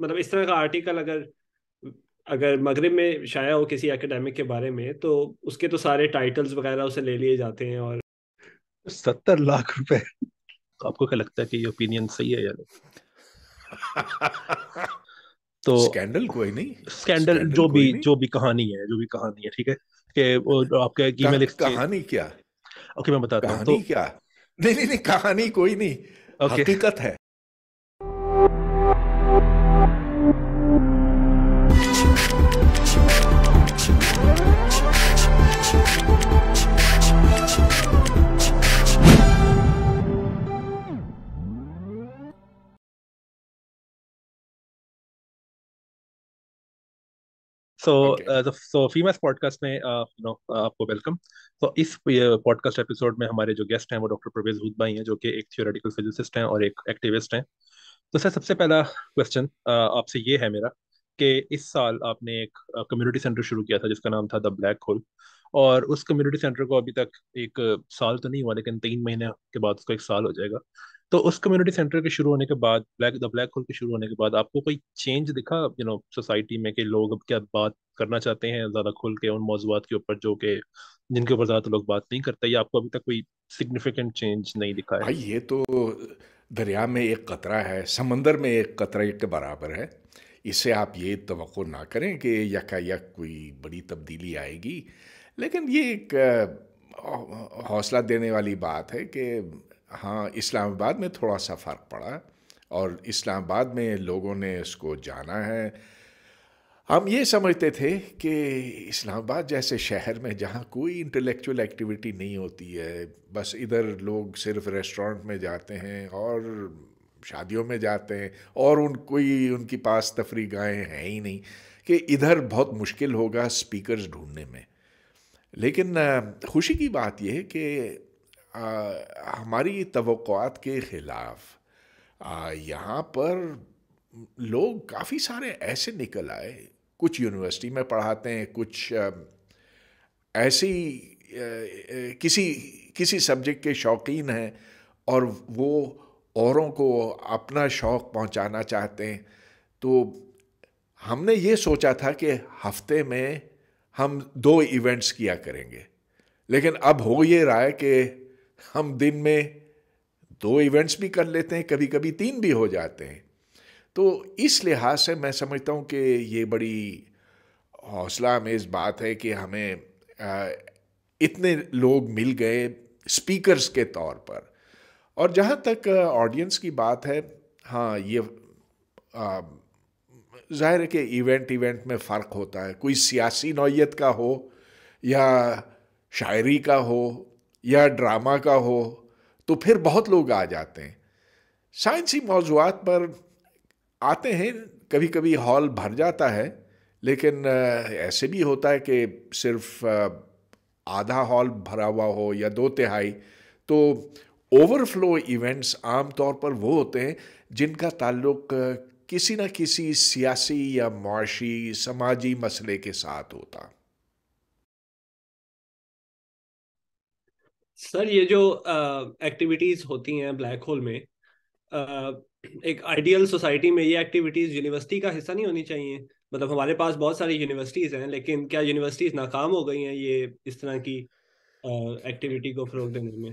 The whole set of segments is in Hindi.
मतलब इस तरह का आर्टिकल अगर अगर मगरब में शाया हो किसी एकेडमिक के बारे में तो उसके तो सारे टाइटल्स वगैरह उसे ले लिए जाते हैं और सत्तर लाख रुपए तो आपको क्या लगता है कि ये ओपिनियन सही है या नहीं तो स्कैंडल कोई नहीं स्कैंडल जो भी जो भी कहानी है जो भी कहानी है ठीक है कि आपका ईमेल कहानी क्या ओके मैं बताता हूँ तो क्या नहीं नहीं नहीं कहानी कोई नहीं हकीकत है सो सो फीमेल पॉडकास्ट में यू uh, नो uh, आपको वेलकम तो इस पॉडकास्ट एपिसोड में हमारे जो गेस्ट हैं वो डॉक्टर परवेज भूत भाई हैं जो कि एक थियोरेटिकल फिजिसिस्ट हैं और एक एक्टिविस्ट हैं तो सर सबसे पहला क्वेश्चन uh, आपसे ये है मेरा कि इस साल आपने एक कम्युनिटी सेंटर शुरू किया था जिसका नाम था द ब्लैक होल और उस कम्युनिटी सेंटर को अभी तक एक साल तो नहीं हुआ लेकिन तीन महीने के बाद उसको एक साल हो जाएगा तो उस कम्युनिटी सेंटर के शुरू होने के बाद ब्लैक द ब्लैक होल के शुरू होने के बाद आपको कोई चेंज दिखा यू नो सोसाइटी में कि लोग अब क्या बात करना चाहते हैं ज़्यादा खुल के उन मौजूद के ऊपर जो कि जिनके ऊपर ज़्यादा लोग बात नहीं करते या आपको अभी तक कोई सिग्निफिकेंट चेंज नहीं दिखा है भाई ये तो दरिया में एक कतरा है समंदर में एक कतरा के बराबर है इससे आप ये तो ना करें कि यकायक कोई बड़ी तब्दीली आएगी लेकिन ये एक हौसला देने वाली बात है कि हाँ इस्लामाबाद में थोड़ा सा फ़र्क पड़ा और इस्लामाबाद में लोगों ने इसको जाना है हम ये समझते थे कि इस्लामाबाद जैसे शहर में जहाँ कोई इंटेलेक्चुअल एक्टिविटी नहीं होती है बस इधर लोग सिर्फ रेस्टोरेंट में जाते हैं और शादियों में जाते हैं और उन कोई उनके पास तफरी गाहें हैं ही नहीं कि इधर बहुत मुश्किल होगा स्पीकर्स ढूंढने में लेकिन खुशी की बात यह है कि हमारी तवक़ात के ख़िलाफ़ यहाँ पर लोग काफ़ी सारे ऐसे निकल आए कुछ यूनिवर्सिटी में पढ़ाते हैं कुछ ऐसी किसी किसी सब्जेक्ट के शौकीन हैं और वो औरों को अपना शौक़ पहुंचाना चाहते हैं तो हमने ये सोचा था कि हफ्ते में हम दो इवेंट्स किया करेंगे लेकिन अब हो ये रहा है कि हम दिन में दो इवेंट्स भी कर लेते हैं कभी कभी तीन भी हो जाते हैं तो इस लिहाज से मैं समझता हूँ कि ये बड़ी हौसला अमेज़ बात है कि हमें इतने लोग मिल गए स्पीकर्स के तौर पर और जहाँ तक ऑडियंस की बात है हाँ ये जाहिर है कि इवेंट इवेंट में फ़र्क होता है कोई सियासी नौीयत का हो या शायरी का हो या ड्रामा का हो तो फिर बहुत लोग आ जाते हैं साइंसी मौजूद पर आते हैं कभी कभी हॉल भर जाता है लेकिन ऐसे भी होता है कि सिर्फ आधा हॉल भरा हुआ हो या दो तिहाई तो ओवरफ्लो इवेंट्स आम तौर पर वो होते हैं जिनका ताल्लुक किसी न किसी सियासी या मुआशी समाजी मसले के साथ होता सर ये जो एक्टिविटीज होती हैं ब्लैक होल में आ, एक आइडियल सोसाइटी में ये एक्टिविटीज यूनिवर्सिटी का हिस्सा नहीं होनी चाहिए मतलब हमारे पास बहुत सारी यूनिवर्सिटीज हैं लेकिन क्या यूनिवर्सिटीज नाकाम हो गई हैं ये इस तरह की एक्टिविटी को फरोग देने में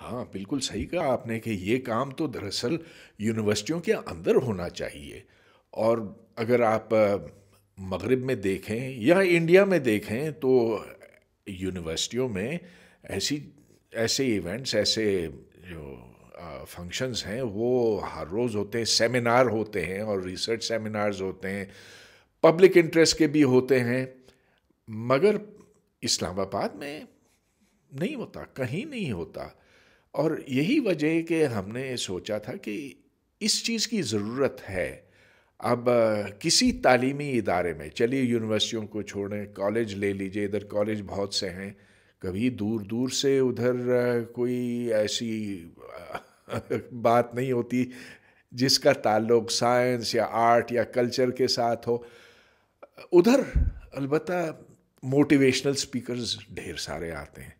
हाँ बिल्कुल सही कहा आपने कि ये काम तो दरअसल यूनिवर्सिटियों के अंदर होना चाहिए और अगर आप मगरब में देखें या इंडिया में देखें तो यूनिवर्सिटियों में ऐसी ऐसे इवेंट्स ऐसे जो फंक्शंस हैं वो हर रोज़ होते हैं सेमिनार होते हैं और रिसर्च सेमिनार्स होते हैं पब्लिक इंटरेस्ट के भी होते हैं मगर इस्लामाबाद में नहीं होता कहीं नहीं होता और यही वजह है कि हमने सोचा था कि इस चीज़ की ज़रूरत है अब किसी तालीमी इदारे में चलिए यूनिवर्सिटियों को छोड़ें कॉलेज ले लीजिए इधर कॉलेज बहुत से हैं कभी दूर दूर से उधर कोई ऐसी बात नहीं होती जिसका ताल्लुक साइंस या आर्ट या कल्चर के साथ हो उधर अलबत्त मोटिवेशनल स्पीकर्स ढेर सारे आते हैं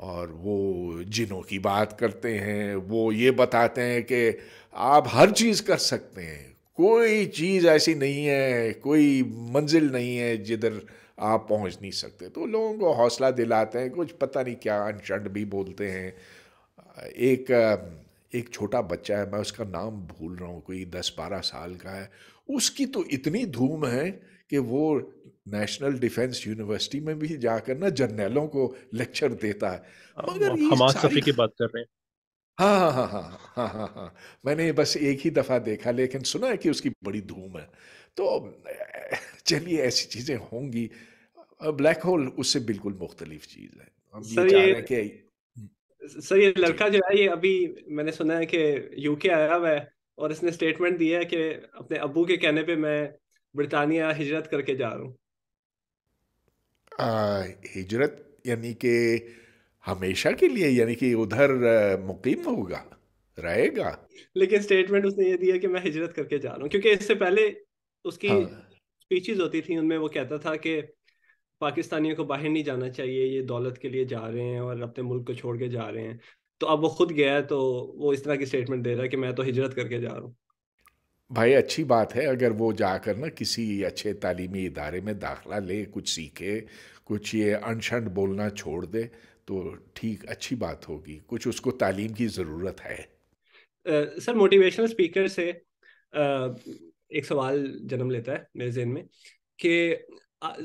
और वो जिनों की बात करते हैं वो ये बताते हैं कि आप हर चीज़ कर सकते हैं कोई चीज़ ऐसी नहीं है कोई मंजिल नहीं है जिधर आप पहुंच नहीं सकते तो लोगों को हौसला दिलाते हैं कुछ पता नहीं क्या अनशंड भी बोलते हैं एक एक छोटा बच्चा है मैं उसका नाम भूल रहा हूँ कोई दस बारह साल का है उसकी तो इतनी धूम है कि वो नेशनल डिफेंस यूनिवर्सिटी में भी जाकर ना जर्नैलों को लेक्चर देता है हाँ, मगर हमास सफी की बात कर रहे हैं हाँ हाँ हाँ हाँ हाँ हाँ हाँ मैंने बस एक ही दफ़ा देखा लेकिन सुना है कि उसकी बड़ी धूम है तो चलिए ऐसी चीज़ें होंगी ब्लैक होल उससे बिल्कुल मुख्तलिफ चीज़ है सर ये, ये सर ये लड़का जो है ये अभी मैंने सुना है कि यूके आया हुआ है और इसने स्टेटमेंट दिया है कि अपने अबू के कहने पे मैं ब्रिटानिया हिजरत करके जा रहा हूँ हिजरत यानी कि हमेशा के लिए यानी कि उधर मुकीम होगा रहेगा लेकिन स्टेटमेंट उसने ये दिया कि मैं हिजरत करके जा रहा हूँ क्योंकि इससे पहले उसकी हाँ। स्पीचेस होती थी उनमें वो कहता था कि पाकिस्तानियों को बाहर नहीं जाना चाहिए ये दौलत के लिए जा रहे हैं और अपने मुल्क को छोड़ के जा रहे हैं तो अब वो खुद गया है तो वो इस तरह की स्टेटमेंट दे रहा है कि मैं तो हिजरत करके जा रहा हूँ भाई अच्छी बात है अगर वो जाकर ना किसी अच्छे तालीमी इदारे में दाखला ले कुछ सीखे कुछ ये अनशन बोलना छोड़ दे तो ठीक अच्छी बात होगी कुछ उसको तालीम की ज़रूरत है सर मोटिवेशनल स्पीकर से uh, एक सवाल जन्म लेता है मेरे जहन में कि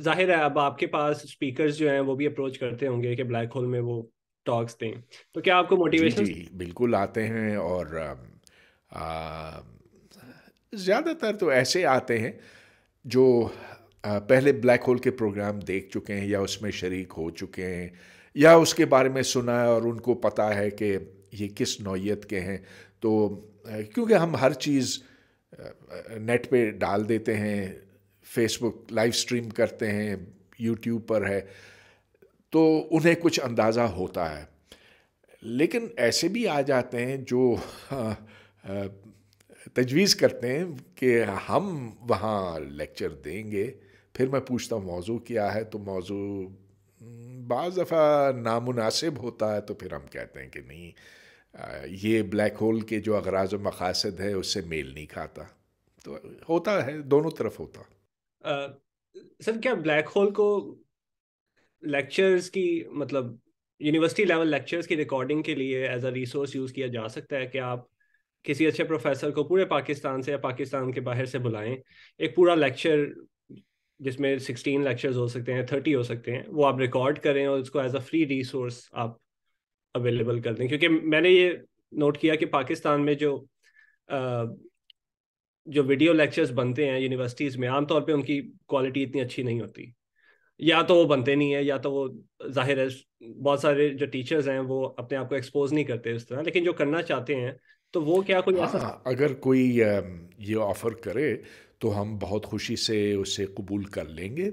जाहिर है अब आपके पास स्पीकर्स जो हैं वो भी अप्रोच करते होंगे कि ब्लैक होल में वो टॉक्स दें तो क्या आपको मोटिवेशन जी, जी बिल्कुल आते हैं और आ, आ, ज़्यादातर तो ऐसे आते हैं जो पहले ब्लैक होल के प्रोग्राम देख चुके हैं या उसमें शरीक हो चुके हैं या उसके बारे में सुना है और उनको पता है कि ये किस नौीयत के हैं तो क्योंकि हम हर चीज़ नेट पे डाल देते हैं फेसबुक लाइव स्ट्रीम करते हैं यूट्यूब पर है तो उन्हें कुछ अंदाज़ा होता है लेकिन ऐसे भी आ जाते हैं जो आ, आ, तजवीज़ करते हैं कि हम वहाँ लेक्चर देंगे फिर मैं पूछता हूँ मौजू क्या है तो मौजू बज़ दफ़ा नामुनासिब होता है तो फिर हम कहते हैं कि नहीं ये ब्लैक होल के जो अगराज मकासद है उससे मेल नहीं खाता तो होता है दोनों तरफ होता आ, सर क्या ब्लैक होल को लेक्चर्स की मतलब यूनिवर्सिटी लेवल लेक्चर्स की रिकॉर्डिंग के लिए एज अ रिसोर्स यूज़ किया जा सकता है कि आप किसी अच्छे प्रोफेसर को पूरे पाकिस्तान से या पाकिस्तान के बाहर से बुलाएं एक पूरा लेक्चर जिसमें सिक्सटीन लेक्चर्स हो सकते हैं थर्टी हो सकते हैं वो आप रिकॉर्ड करें और उसको एज अ फ्री रिसोर्स आप अवेलेबल कर दें क्योंकि मैंने ये नोट किया कि पाकिस्तान में जो जो वीडियो लेक्चर्स बनते हैं यूनिवर्सिटीज़ में आमतौर पे उनकी क्वालिटी इतनी अच्छी नहीं होती या तो वो बनते नहीं है या तो वो जाहिर है बहुत सारे जो टीचर्स हैं वो अपने आप को एक्सपोज नहीं करते उस तरह लेकिन जो करना चाहते हैं तो वो क्या कोई हाँ, ऐसा अगर कोई ये ऑफ़र करे तो हम बहुत खुशी से उसे कबूल कर लेंगे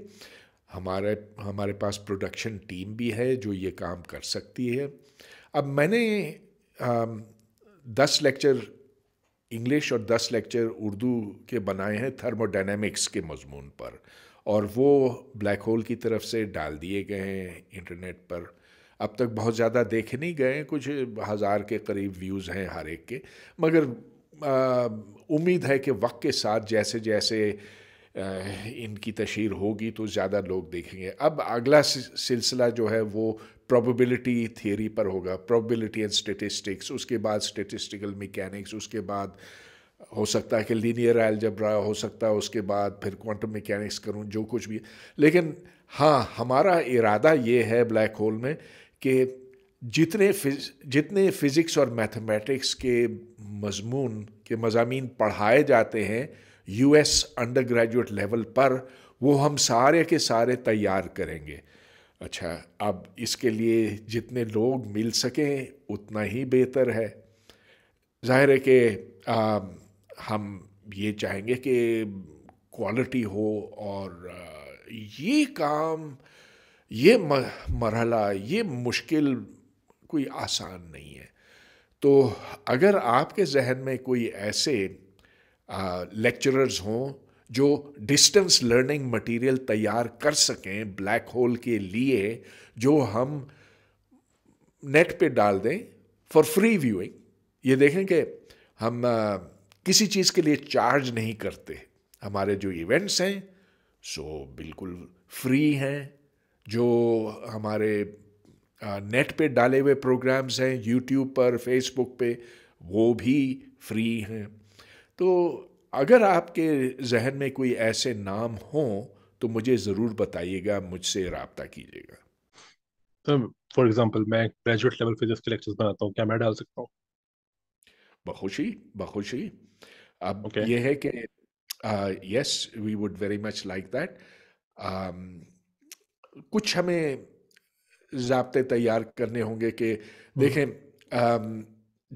हमारे हमारे पास प्रोडक्शन टीम भी है जो ये काम कर सकती है अब मैंने आ, दस लेक्चर इंग्लिश और दस लेक्चर उर्दू के बनाए हैं थर्मोडाइनमिक्स के मजमून पर और वो ब्लैक होल की तरफ से डाल दिए गए हैं इंटरनेट पर अब तक बहुत ज़्यादा देखे नहीं गए कुछ हज़ार के करीब व्यूज़ हैं हर एक के मगर उम्मीद है कि वक्त के साथ जैसे जैसे आ, इनकी तशहर होगी तो ज़्यादा लोग देखेंगे अब अगला सिलसिला जो है वो प्रोबेबिलिटी थियोरी पर होगा प्रोबेबिलिटी एंड स्टेटिस्टिक्स उसके बाद स्टेटिस्टिकल मैकेनिक्स उसके बाद हो सकता है कि लीनियर एल्जब्रा हो सकता है उसके बाद फिर क्वांटम मैकेनिक्स करूँ जो कुछ भी लेकिन हाँ हमारा इरादा ये है ब्लैक होल में कि जितने फिज, जितने फिज़िक्स और मैथमेटिक्स के मजमून के मजामी पढ़ाए जाते हैं यूएस अंडर ग्रेजुएट लेवल पर वो हम सारे के सारे तैयार करेंगे अच्छा अब इसके लिए जितने लोग मिल सकें उतना ही बेहतर है जाहिर है कि हम ये चाहेंगे कि क्वालिटी हो और ये काम ये मरहला ये मुश्किल कोई आसान नहीं है तो अगर आपके जहन में कोई ऐसे लेक्चरर्स हों जो डिस्टेंस लर्निंग मटेरियल तैयार कर सकें ब्लैक होल के लिए जो हम नेट पे डाल दें फॉर फ्री व्यूइंग ये देखें कि हम आ, किसी चीज़ के लिए चार्ज नहीं करते हमारे जो इवेंट्स हैं सो बिल्कुल फ्री हैं जो हमारे नेट पे डाले हुए प्रोग्राम्स हैं यूट्यूब पर फेसबुक पे वो भी फ्री हैं तो अगर आपके जहन में कोई ऐसे नाम हो तो मुझे ज़रूर बताइएगा मुझसे रबता कीजिएगा फॉर तो, एग्जाम्पल मैं ग्रेजुएट लेवल फिजिक्स के लेक्चर्स बनाता हूँ क्या मैं डाल सकता हूँ बखुशी बखुशी अब okay. ये है कि yes we would very much like that कुछ हमें जबते तैयार करने होंगे कि देखें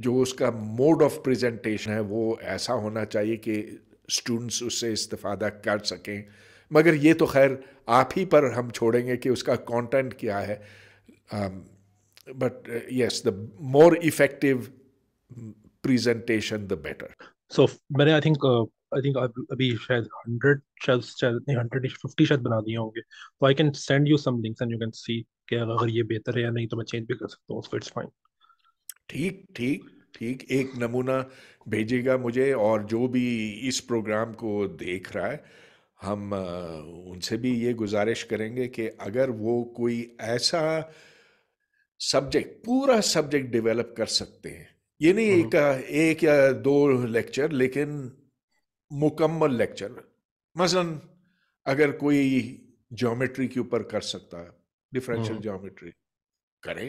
जो उसका मोड ऑफ प्रेजेंटेशन है वो ऐसा होना चाहिए कि स्टूडेंट्स उससे इस्ता कर सकें मगर ये तो खैर आप ही पर हम छोड़ेंगे कि उसका कंटेंट क्या है but yes the more effective presentation the better so मैंने आई थिंक आई थिंक अभी शायद हंड्रेड शेल्स नहीं हंड्रेड फिफ्टी शायद बना दिए होंगे तो I can send you some links and you can see कि अगर ये बेहतर है या नहीं तो मैं चेंज भी कर सकता हूँ इट्स फाइन ठीक ठीक ठीक एक नमूना भेजेगा मुझे और जो भी इस प्रोग्राम को देख रहा है हम उनसे भी ये गुजारिश करेंगे कि अगर वो कोई ऐसा सब्जेक्ट पूरा सब्जेक्ट डेवलप कर सकते हैं ये नहीं हम्म। एक एक या दो लेक्चर लेकिन मुकम्मल लेक्चर मसलन अगर कोई ज्योमेट्री के ऊपर कर सकता है डिफरेंशियल हम्म। ज्योमेट्री करें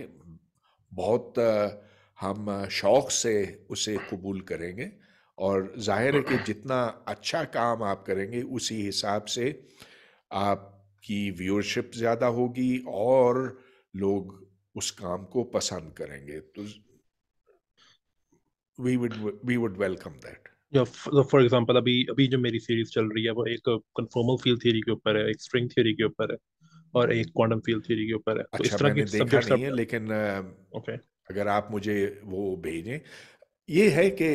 बहुत हम शौक से उसे कबूल करेंगे और जाहिर है कि जितना अच्छा काम आप करेंगे उसी हिसाब से आपकी व्यूअरशिप ज़्यादा होगी और लोग उस काम को पसंद करेंगे तो we would we would welcome that for example अभी अभी जो मेरी सीरीज चल रही है वो एक कन्फॉर्मल फील्ड थ्योरी के ऊपर है एक स्ट्रिंग थ्योरी के ऊपर है और एक क्वांटम फील्ड थ्योरी के ऊपर है अच्छा, तो इस अच्छा, तरह के देखा नहीं है लेकिन ओके okay. अगर आप मुझे वो भेजें ये है कि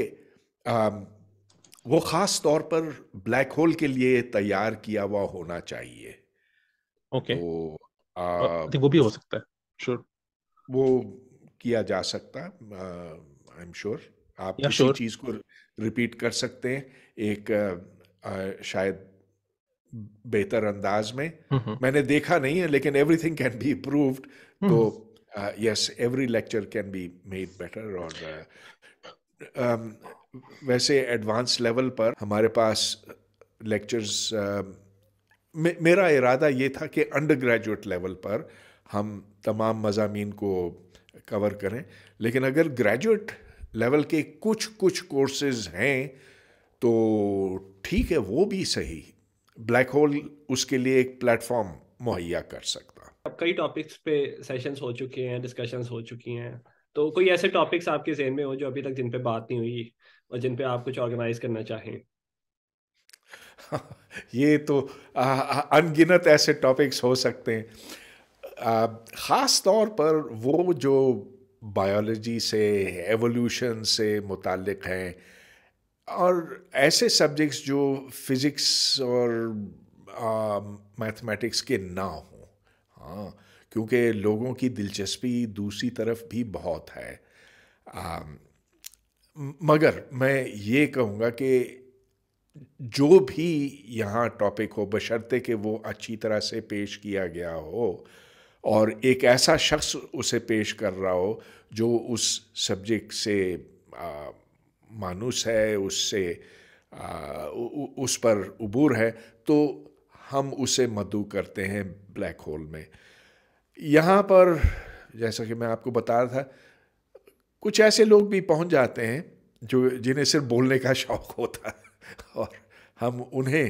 वो खास तौर पर ब्लैक होल के लिए तैयार किया हुआ होना चाहिए ओके okay. तो, आ, वो भी हो सकता है श्योर sure. वो किया जा सकता आई एम श्योर आप yeah, किसी sure. चीज को रिपीट कर सकते हैं एक आ, शायद बेहतर अंदाज में मैंने देखा नहीं है लेकिन एवरीथिंग कैन बी इम्प्रूव्ड तो yes every lecture can be made better और वैसे एडवांस लेवल पर हमारे पास लेक्चर्स मे, मेरा इरादा ये था कि अंडर ग्रेजुएट लेवल पर हम तमाम मजामी को कवर करें लेकिन अगर ग्रेजुएट लेवल के कुछ कुछ कोर्सेज हैं तो ठीक है वो भी सही ब्लैक होल उसके लिए एक प्लेटफॉर्म मुहैया कर सकता अब कई टॉपिक्स पे सेशंस हो चुके हैं डिस्कशंस हो चुकी हैं तो कोई ऐसे टॉपिक्स आपके जहन में हो जो अभी तक जिन पे बात नहीं हुई और जिन पे आप कुछ ऑर्गेनाइज करना चाहें ये तो अनगिनत ऐसे टॉपिक्स हो सकते हैं ख़ास तौर पर वो जो बायोलॉजी से एवोल्यूशन से मुतक़ हैं और ऐसे सब्जेक्ट्स जो फिज़िक्स और मैथमेटिक्स um, के ना हों हाँ क्योंकि लोगों की दिलचस्पी दूसरी तरफ भी बहुत है आ, um, मगर मैं ये कहूँगा कि जो भी यहाँ टॉपिक हो बशर्ते कि वो अच्छी तरह से पेश किया गया हो और एक ऐसा शख्स उसे पेश कर रहा हो जो उस सब्जेक्ट से मानूस है उससे उस पर उबूर है तो हम उसे मधु करते हैं ब्लैक होल में यहाँ पर जैसा कि मैं आपको बता रहा था कुछ ऐसे लोग भी पहुँच जाते हैं जो जिन्हें सिर्फ बोलने का शौक़ होता है और हम उन्हें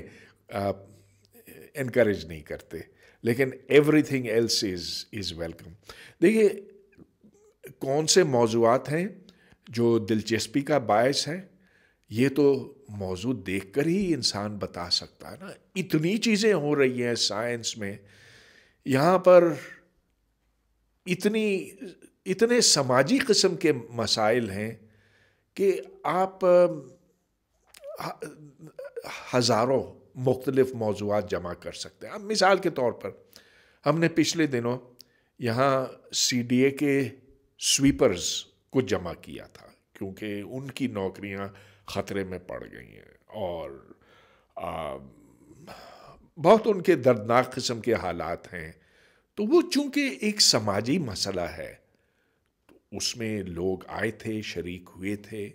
इनक्रेज नहीं करते लेकिन everything else is is welcome देखिए कौन से मौजूद हैं जो दिलचस्पी का बायस है ये तो मौजूद देख कर ही इंसान बता सकता है ना इतनी चीज़ें हो रही हैं साइंस में यहाँ पर इतनी इतने समाजी किस्म के मसाइल हैं कि आप हज़ारों मुख्तलिफ़ मौजूद जमा कर सकते हैं अब मिसाल के तौर पर हमने पिछले दिनों यहाँ सी डी ए के स्वीपर्स को जमा किया था क्योंकि उनकी नौकरियाँ ख़तरे में पड़ गई हैं और आ, बहुत उनके दर्दनाक किस्म के हालात हैं तो वो चूंकि एक समाजी मसला है तो उसमें लोग आए थे शरीक हुए थे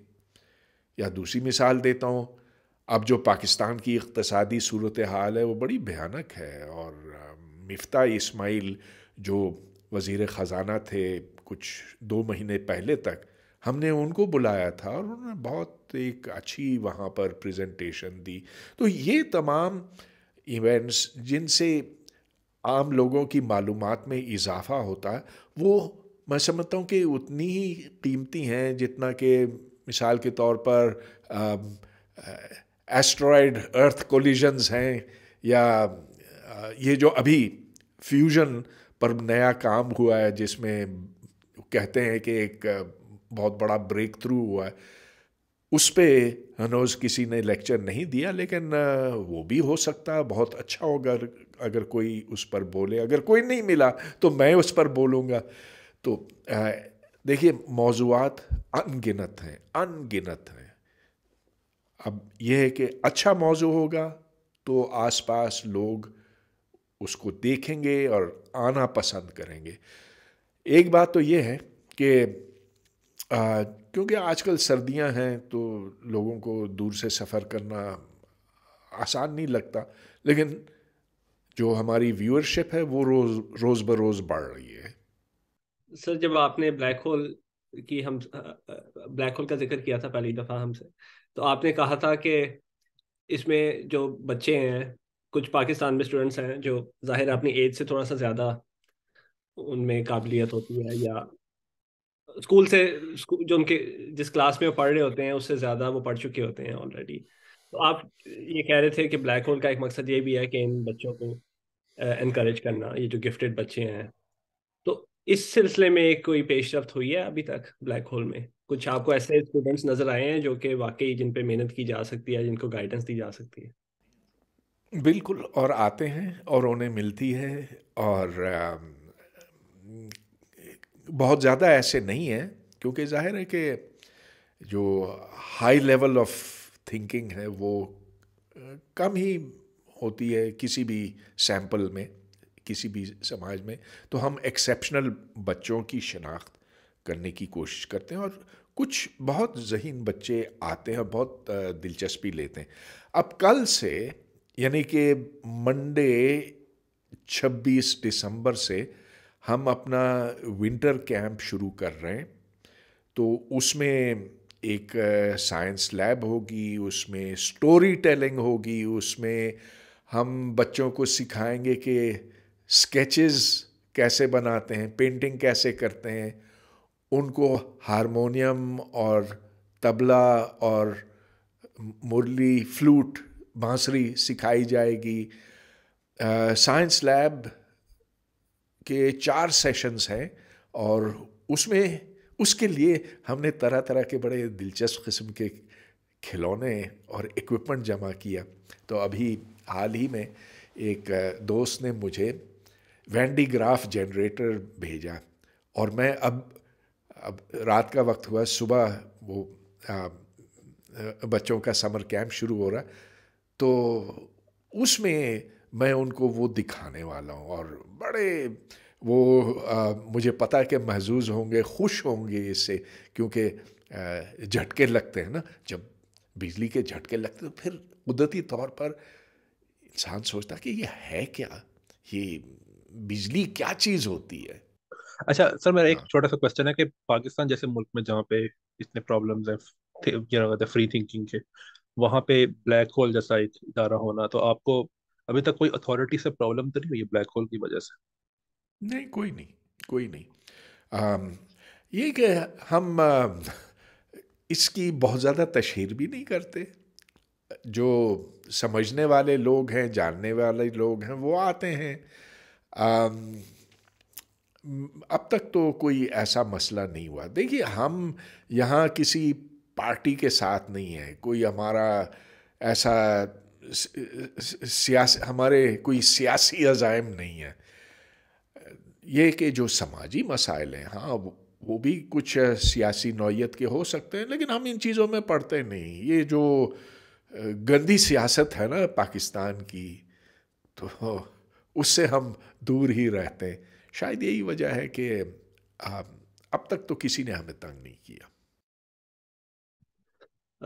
या दूसरी मिसाल देता हूँ अब जो पाकिस्तान की इकतसादी सूरत हाल है वो बड़ी भयानक है और मफ्ता इस्माइल जो वज़ी ख़जाना थे कुछ दो महीने पहले तक हमने उनको बुलाया था और उन्होंने बहुत एक अच्छी वहाँ पर प्रेजेंटेशन दी तो ये तमाम इवेंट्स जिनसे आम लोगों की मालूम में इजाफा होता है वो मैं समझता हूँ कि उतनी ही कीमती हैं जितना कि मिसाल के तौर पर आ, आ, एस्ट्रॉयड अर्थ कोलिजन्स हैं या ये जो अभी फ्यूजन पर नया काम हुआ है जिसमें कहते हैं कि एक बहुत बड़ा ब्रेक थ्रू हुआ है उस पर हनोज किसी ने लेक्चर नहीं दिया लेकिन वो भी हो सकता है बहुत अच्छा होगा अगर कोई उस पर बोले अगर कोई नहीं मिला तो मैं उस पर बोलूँगा तो देखिए मौजूद अनगिनत हैं अनगिनत हैं अब यह है कि अच्छा मौजू होगा तो आसपास लोग उसको देखेंगे और आना पसंद करेंगे एक बात तो ये है कि क्योंकि आजकल सर्दियां हैं तो लोगों को दूर से सफ़र करना आसान नहीं लगता लेकिन जो हमारी व्यूअरशिप है वो रोज़ रोज़ बरोज़ बढ़ रही है सर जब आपने ब्लैक होल की हम ब्लैक होल का जिक्र किया था पहली दफ़ा हमसे तो आपने कहा था कि इसमें जो बच्चे हैं कुछ पाकिस्तान में स्टूडेंट्स हैं जो जाहिर अपनी एज से थोड़ा सा ज़्यादा उनमें काबिलियत होती है या स्कूल से स्कूल जो उनके जिस क्लास में वो पढ़ रहे होते हैं उससे ज़्यादा वो पढ़ चुके होते हैं ऑलरेडी तो आप ये कह रहे थे कि ब्लैक होल का एक मकसद ये भी है कि इन बच्चों को इनक्रेज करना ये जो गिफ्टेड बच्चे हैं तो इस सिलसिले में कोई पेशरफ हुई है अभी तक ब्लैक होल में कुछ आपको ऐसे स्टूडेंट्स नजर आए हैं जो कि वाकई जिन पे मेहनत की जा सकती है जिनको गाइडेंस दी जा सकती है बिल्कुल और आते हैं और उन्हें मिलती है और बहुत ज़्यादा ऐसे नहीं है क्योंकि जाहिर है कि जो हाई लेवल ऑफ थिंकिंग है वो कम ही होती है किसी भी सैंपल में किसी भी समाज में तो हम एक्सेप्शनल बच्चों की शनाख्त करने की कोशिश करते हैं और कुछ बहुत जहीन बच्चे आते हैं बहुत दिलचस्पी लेते हैं अब कल से यानी कि मंडे 26 दिसंबर से हम अपना विंटर कैंप शुरू कर रहे हैं तो उसमें एक साइंस लैब होगी उसमें स्टोरी टेलिंग होगी उसमें हम बच्चों को सिखाएंगे कि स्केचेस कैसे बनाते हैं पेंटिंग कैसे करते हैं उनको हारमोनियम और तबला और मुरली फ्लूट बांसुरी सिखाई जाएगी साइंस लैब के चार सेशंस हैं और उसमें उसके लिए हमने तरह तरह के बड़े दिलचस्प किस्म के खिलौने और इक्विपमेंट जमा किया तो अभी हाल ही में एक दोस्त ने मुझे वैंडीग्राफ जनरेटर भेजा और मैं अब अब रात का वक्त हुआ सुबह वो आ, बच्चों का समर कैंप शुरू हो रहा तो उसमें मैं उनको वो दिखाने वाला हूँ और बड़े वो आ, मुझे पता है कि महजूज होंगे खुश होंगे इससे क्योंकि झटके लगते हैं ना जब बिजली के झटके लगते तो फिर कुदरती तौर पर इंसान सोचता कि ये है क्या ये बिजली क्या चीज़ होती है अच्छा सर मेरा एक हाँ। छोटा सा क्वेश्चन है कि पाकिस्तान जैसे मुल्क में जहाँ पे इतने प्रॉब्लम्स हैं यू नो फ्री थिंकिंग के वहाँ पे ब्लैक होल जैसा एक इदारा होना तो आपको अभी तक कोई अथॉरिटी से प्रॉब्लम तो नहीं हुई ब्लैक होल की वजह से नहीं कोई नहीं कोई नहीं आम, ये कि हम इसकी बहुत ज़्यादा तशहर भी नहीं करते जो समझने वाले लोग हैं जानने वाले लोग हैं वो आते हैं आम, अब तक तो कोई ऐसा मसला नहीं हुआ देखिए हम यहाँ किसी पार्टी के साथ नहीं है कोई हमारा ऐसा सियासी हमारे कोई सियासी अजायम नहीं है ये कि जो समाजी मसाइल हैं हाँ वो भी कुछ सियासी नौीयत के हो सकते हैं लेकिन हम इन चीज़ों में पढ़ते नहीं ये जो गंदी सियासत है ना पाकिस्तान की तो उससे हम दूर ही रहते हैं शायद यही वजह है कि अब तक तो किसी ने हमें तंग नहीं किया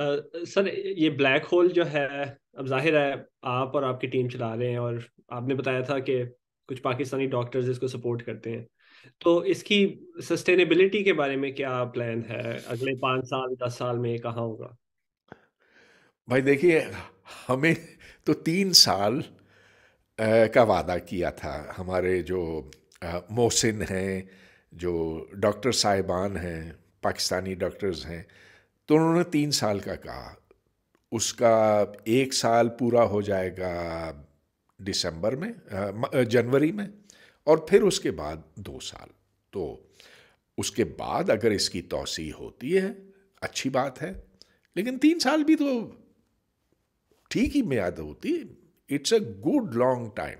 आ, सर ये ब्लैक होल जो है अब जाहिर है आप और आपकी टीम चला रहे हैं और आपने बताया था कि कुछ पाकिस्तानी डॉक्टर्स इसको सपोर्ट करते हैं तो इसकी सस्टेनेबिलिटी के बारे में क्या प्लान है अगले पाँच साल दस साल में कहाँ होगा भाई देखिए हमें तो तीन साल का वादा किया था हमारे जो मोहसिन हैं जो डॉक्टर साहिबान हैं पाकिस्तानी डॉक्टर्स हैं तो उन्होंने तीन साल का कहा उसका एक साल पूरा हो जाएगा दिसंबर में जनवरी में और फिर उसके बाद दो साल तो उसके बाद अगर इसकी तोसी होती है अच्छी बात है लेकिन तीन साल भी तो ठीक ही मैद होती it's a good long time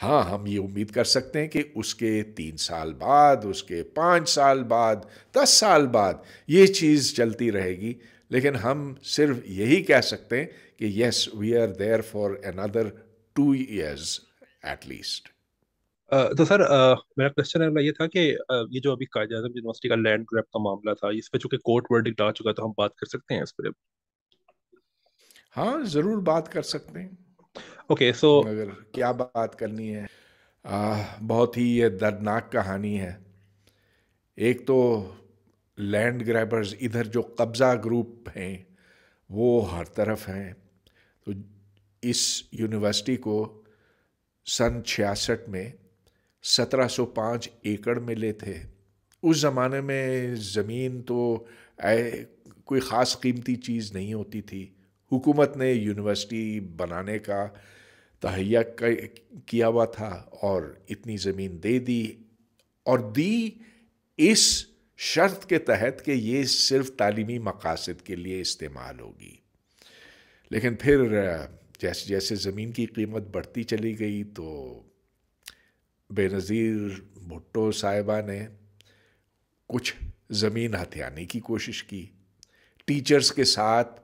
हाँ हम ये उम्मीद कर सकते हैं कि उसके तीन साल बाद उसके पाँच साल बाद दस साल बाद ये चीज़ चलती रहेगी लेकिन हम सिर्फ यही कह सकते हैं कि yes we are there for another two years at least तो सर मेरा क्वेश्चन अगला मतलब ये था कि ये जो अभी कायद आजम यूनिवर्सिटी का लैंड ग्रैब का मामला था इस पर चूंकि कोर्ट वर्डिक्ट आ चुका तो हम बात कर सकते हैं इस पर हाँ ज़रूर बात कर सकते हैं ओके सो मगर क्या बात करनी है आ, बहुत ही ये दर्दनाक कहानी है एक तो लैंड ग्रैबर्स इधर जो कब्ज़ा ग्रुप हैं वो हर तरफ हैं तो इस यूनिवर्सिटी को सन छियासठ में 1705 एकड़ मिले थे उस ज़माने में ज़मीन तो कोई ख़ास कीमती चीज़ नहीं होती थी हुकूमत ने यूनिवर्सिटी बनाने का तहैया किया हुआ था और इतनी ज़मीन दे दी और दी इस शर्त के तहत कि ये सिर्फ तालीमी मकासद के लिए इस्तेमाल होगी लेकिन फिर जैसे जैसे ज़मीन की कीमत बढ़ती चली गई तो बेनज़ीर भुट्टो साहिबा ने कुछ ज़मीन हथियाने की कोशिश की टीचर्स के साथ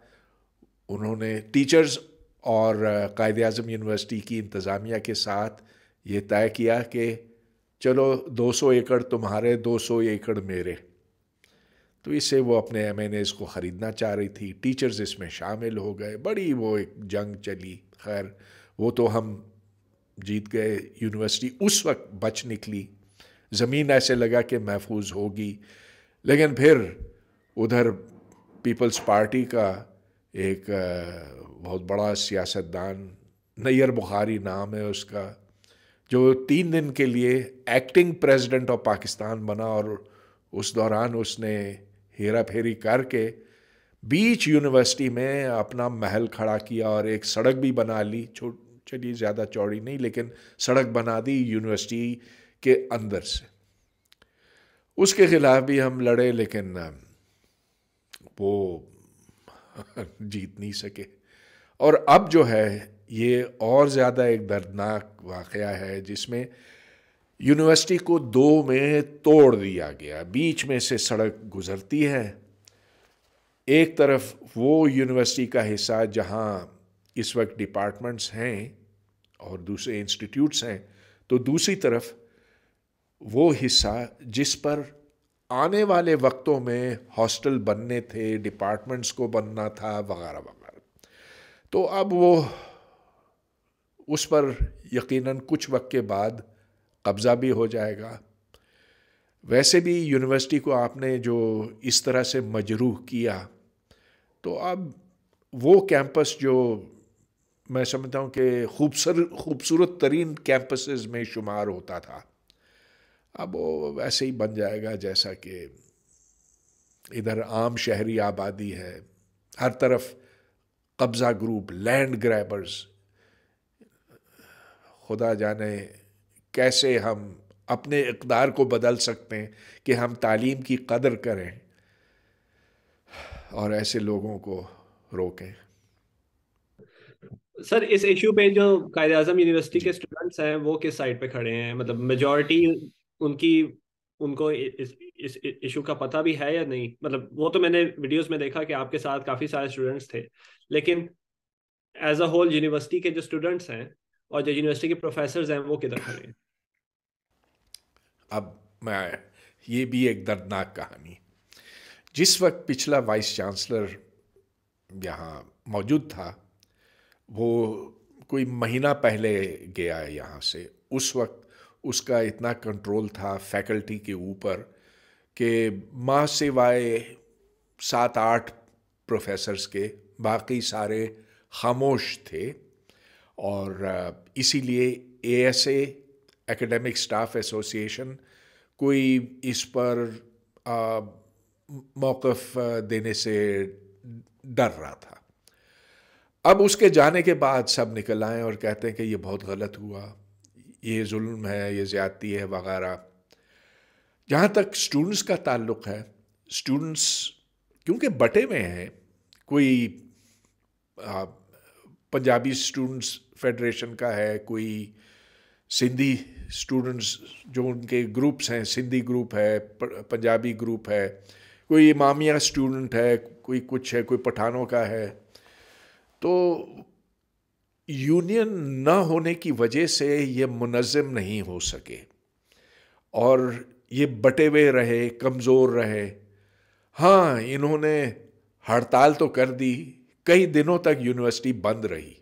उन्होंने टीचर्स और कायद अजम यूनिवर्सिटी की इंतज़ामिया के साथ ये तय किया कि चलो 200 एकड़ तुम्हारे 200 एकड़ मेरे तो इससे वो अपने एम एन को ख़रीदना चाह रही थी टीचर्स इसमें शामिल हो गए बड़ी वो एक जंग चली खैर वो तो हम जीत गए यूनिवर्सिटी उस वक्त बच निकली ज़मीन ऐसे लगा कि महफूज होगी लेकिन फिर उधर पीपल्स पार्टी का एक बहुत बड़ा सियासतदान नैयर बुखारी नाम है उसका जो तीन दिन के लिए एक्टिंग प्रेसिडेंट ऑफ पाकिस्तान बना और उस दौरान उसने हेरा फेरी करके बीच यूनिवर्सिटी में अपना महल खड़ा किया और एक सड़क भी बना ली छोट चलिए ज़्यादा चौड़ी नहीं लेकिन सड़क बना दी यूनिवर्सिटी के अंदर से उसके खिलाफ भी हम लड़े लेकिन वो जीत नहीं सके और अब जो है ये और ज़्यादा एक दर्दनाक वाक़ है जिसमें यूनिवर्सिटी को दो में तोड़ दिया गया बीच में से सड़क गुज़रती है एक तरफ वो यूनिवर्सिटी का हिस्सा जहाँ इस वक्त डिपार्टमेंट्स हैं और दूसरे इंस्टीट्यूट्स हैं तो दूसरी तरफ वो हिस्सा जिस पर आने वाले वक्तों में हॉस्टल बनने थे डिपार्टमेंट्स को बनना था वगैरह वगैरह तो अब वो उस पर यकीनन कुछ वक्त के बाद कब्ज़ा भी हो जाएगा वैसे भी यूनिवर्सिटी को आपने जो इस तरह से मजरूह किया तो अब वो कैंपस जो मैं समझता हूँ कि खूबसूरत खूबसूरत तरीन कैंपसेस में शुमार होता था अब वो वैसे ही बन जाएगा जैसा कि इधर आम शहरी आबादी है हर तरफ कब्ज़ा ग्रुप लैंड ग्रैबर्स खुदा जाने कैसे हम अपने इकदार को बदल सकते हैं कि हम तालीम की कदर करें और ऐसे लोगों को रोकें सर इस इशू पे जो कायद अजम यूनिवर्सिटी के स्टूडेंट्स हैं वो किस साइड पे खड़े हैं मतलब मेजॉरिटी उनकी उनको इस इस इशू का पता भी है या नहीं मतलब वो तो मैंने वीडियोस में देखा कि आपके साथ काफी सारे स्टूडेंट्स थे लेकिन एज अ होल यूनिवर्सिटी के जो स्टूडेंट्स हैं और जो यूनिवर्सिटी के प्रोफेसर हैं वो किधर खड़े अब मैं ये भी एक दर्दनाक कहानी जिस वक्त पिछला वाइस चांसलर यहाँ मौजूद था वो कोई महीना पहले गया है यहाँ से उस वक्त उसका इतना कंट्रोल था फैकल्टी के ऊपर कि माँ सिवाए सात आठ प्रोफेसर्स के बाकी सारे खामोश थे और इसीलिए A S academic staff association कोई इस पर मौक़ देने से डर रहा था अब उसके जाने के बाद सब निकल आए और कहते हैं कि ये बहुत गलत हुआ ये जुल्म है ये ज़्यादती है वगैरह जहाँ तक स्टूडेंट्स का ताल्लुक है स्टूडेंट्स क्योंकि बटे में हैं कोई पंजाबी स्टूडेंट्स फेडरेशन का है कोई सिंधी स्टूडेंट्स जो उनके ग्रुप्स हैं सिंधी ग्रुप है पंजाबी ग्रुप है कोई इमामिया स्टूडेंट है कोई कुछ है कोई पठानों का है तो यूनियन न होने की वजह से ये मुनज़म नहीं हो सके और ये बटे हुए रहे कमज़ोर रहे हाँ इन्होंने हड़ताल तो कर दी कई दिनों तक यूनिवर्सिटी बंद रही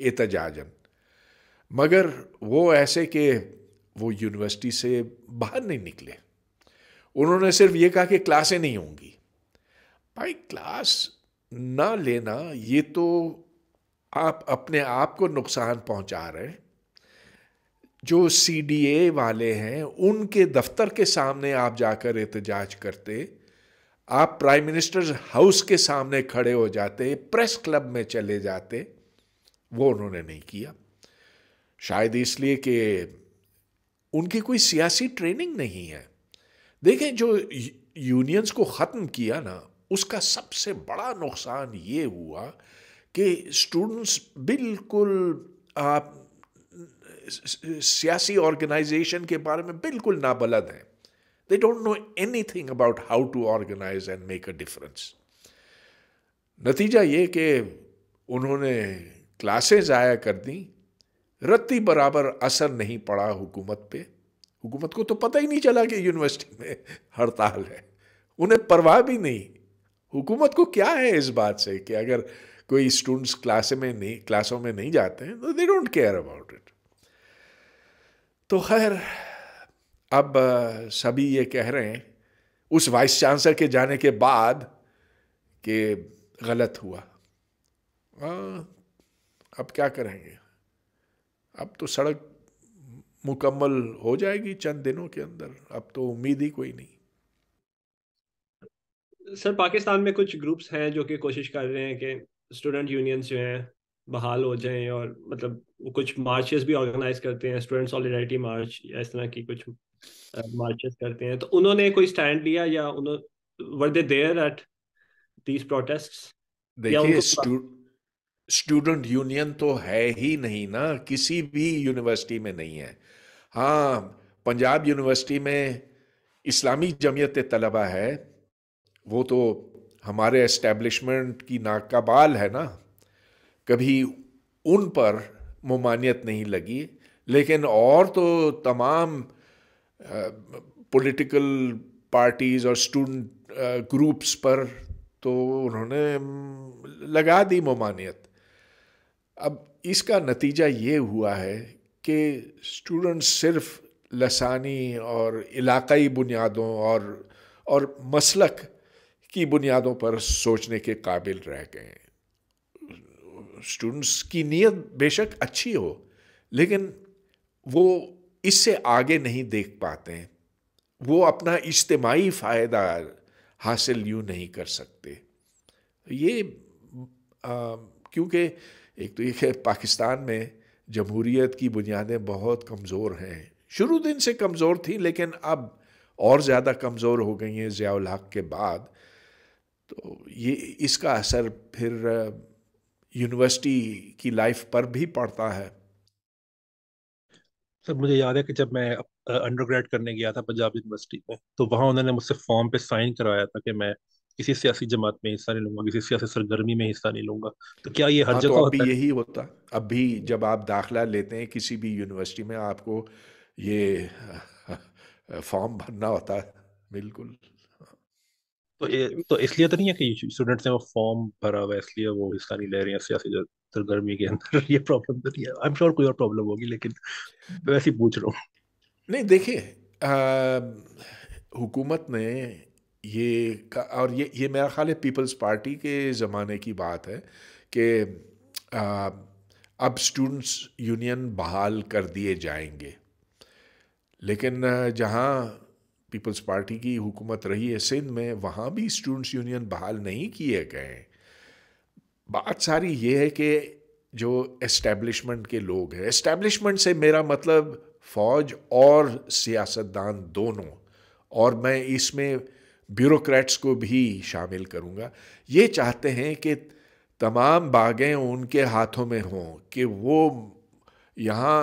एहतजाजन मगर वो ऐसे कि वो यूनिवर्सिटी से बाहर नहीं निकले उन्होंने सिर्फ ये कहा कि क्लासें नहीं होंगी भाई क्लास ना लेना ये तो आप अपने आप को नुकसान पहुंचा रहे हैं जो ए वाले हैं उनके दफ्तर के सामने आप जाकर एहतजाज करते आप प्राइम मिनिस्टर हाउस के सामने खड़े हो जाते प्रेस क्लब में चले जाते वो उन्होंने नहीं किया शायद इसलिए कि उनकी कोई सियासी ट्रेनिंग नहीं है देखें जो यूनियंस को ख़त्म किया ना उसका सबसे बड़ा नुकसान ये हुआ कि स्टूडेंट्स बिल्कुल आप सियासी ऑर्गेनाइजेशन के बारे में बिल्कुल नाबलद हैं they don't know anything about how to organise and make a difference नतीजा ये कि उन्होंने क्लासें ज़ाया कर दी रत्ती बराबर असर नहीं पड़ा हुकूमत पे हुकूमत को तो पता ही नहीं चला कि यूनिवर्सिटी में हड़ताल है उन्हें परवाह भी नहीं हुकूमत को क्या है इस बात से कि अगर कोई स्टूडेंट्स क्लास में नहीं क्लासों में नहीं जाते हैं तो they don't care about it तो खैर अब सभी ये कह रहे हैं उस वाइस चांसलर के जाने के बाद कि गलत हुआ आ, अब क्या करेंगे अब तो सड़क मुकम्मल हो जाएगी चंद दिनों के अंदर अब तो उम्मीद ही कोई नहीं सर पाकिस्तान में कुछ ग्रुप्स हैं जो कि कोशिश कर रहे हैं कि स्टूडेंट यूनियंस जो हैं बहाल हो जाएं और मतलब कुछ मार्चेस भी ऑर्गेनाइज करते हैं स्टूडेंट सॉलिडारिटी मार्च या इस तरह की कुछ मार्चेस करते हैं तो उन्होंने कोई स्टैंड लिया या उन्होंने देयर एट दीज प्रोटेस्ट देखिए स्टूडेंट यूनियन तो है ही नहीं ना किसी भी यूनिवर्सिटी में नहीं है हाँ पंजाब यूनिवर्सिटी में इस्लामी जमियत तलबा है वो तो हमारे एस्टेब्लिशमेंट की नाक का बाल है ना कभी उन पर ममानियत नहीं लगी लेकिन और तो तमाम पॉलिटिकल पार्टीज़ और स्टूडेंट ग्रुप्स पर तो उन्होंने लगा दी ममानियत अब इसका नतीजा ये हुआ है कि स्टूडेंट्स सिर्फ लसानी और इलाकई बुनियादों और और मसलक की बुनियादों पर सोचने के काबिल रह गए स्टूडेंट्स की नीयत बेशक अच्छी हो लेकिन वो इससे आगे नहीं देख पाते हैं वो अपना इज्तमाही फ़ायदा हासिल यूँ नहीं कर सकते ये क्योंकि एक तो ये है पाकिस्तान में जमहूरीत की बुनियादें बहुत कमज़ोर हैं शुरू दिन से कमज़ोर थी लेकिन अब और ज़्यादा कमज़ोर हो गई हैं ज़ियाल हक के बाद तो ये इसका असर फिर यूनिवर्सिटी की लाइफ पर भी पड़ता है सर मुझे याद है कि जब मैं अंडर करने गया था पंजाब यूनिवर्सिटी में तो वहाँ उन्होंने मुझसे फॉर्म पे साइन करवाया था कि मैं किसी सियासी जमात में हिस्सा नहीं लूंगा किसी सियासी सरगर्मी में हिस्सा नहीं लूंगा तो क्या ये हर हाँ, जगह तो अभी यही होता अभी जब आप दाखिला लेते हैं किसी भी यूनिवर्सिटी में आपको ये फॉर्म भरना होता है बिल्कुल तो ये तो इसलिए तो नहीं है कि स्टूडेंट्स ने वो फॉर्म भरा हुआ इसलिए वो हिस्सा नहीं ले रहे हैं सियासी सरगर्मी के अंदर ये प्रॉब्लम तो नहीं है आई एम श्योर कोई और प्रॉब्लम होगी लेकिन वैसे ही पूछ रहा हूँ नहीं देखिए हुकूमत ने ये और ये ये मेरा ख्याल है पीपल्स पार्टी के ज़माने की बात है कि अब स्टूडेंट्स यूनियन बहाल कर दिए जाएंगे लेकिन जहाँ पीपल्स पार्टी की हुकूमत रही है सिंध में वहाँ भी स्टूडेंट्स यूनियन बहाल नहीं किए गए बात सारी ये है कि जो एस्टेब्लिशमेंट के लोग हैं इस्टेब्लिशमेंट से मेरा मतलब फ़ौज और सियासतदान दोनों और मैं इसमें ब्यूरोक्रेट्स को भी शामिल करूँगा ये चाहते हैं कि तमाम बागें उनके हाथों में हों कि वो यहाँ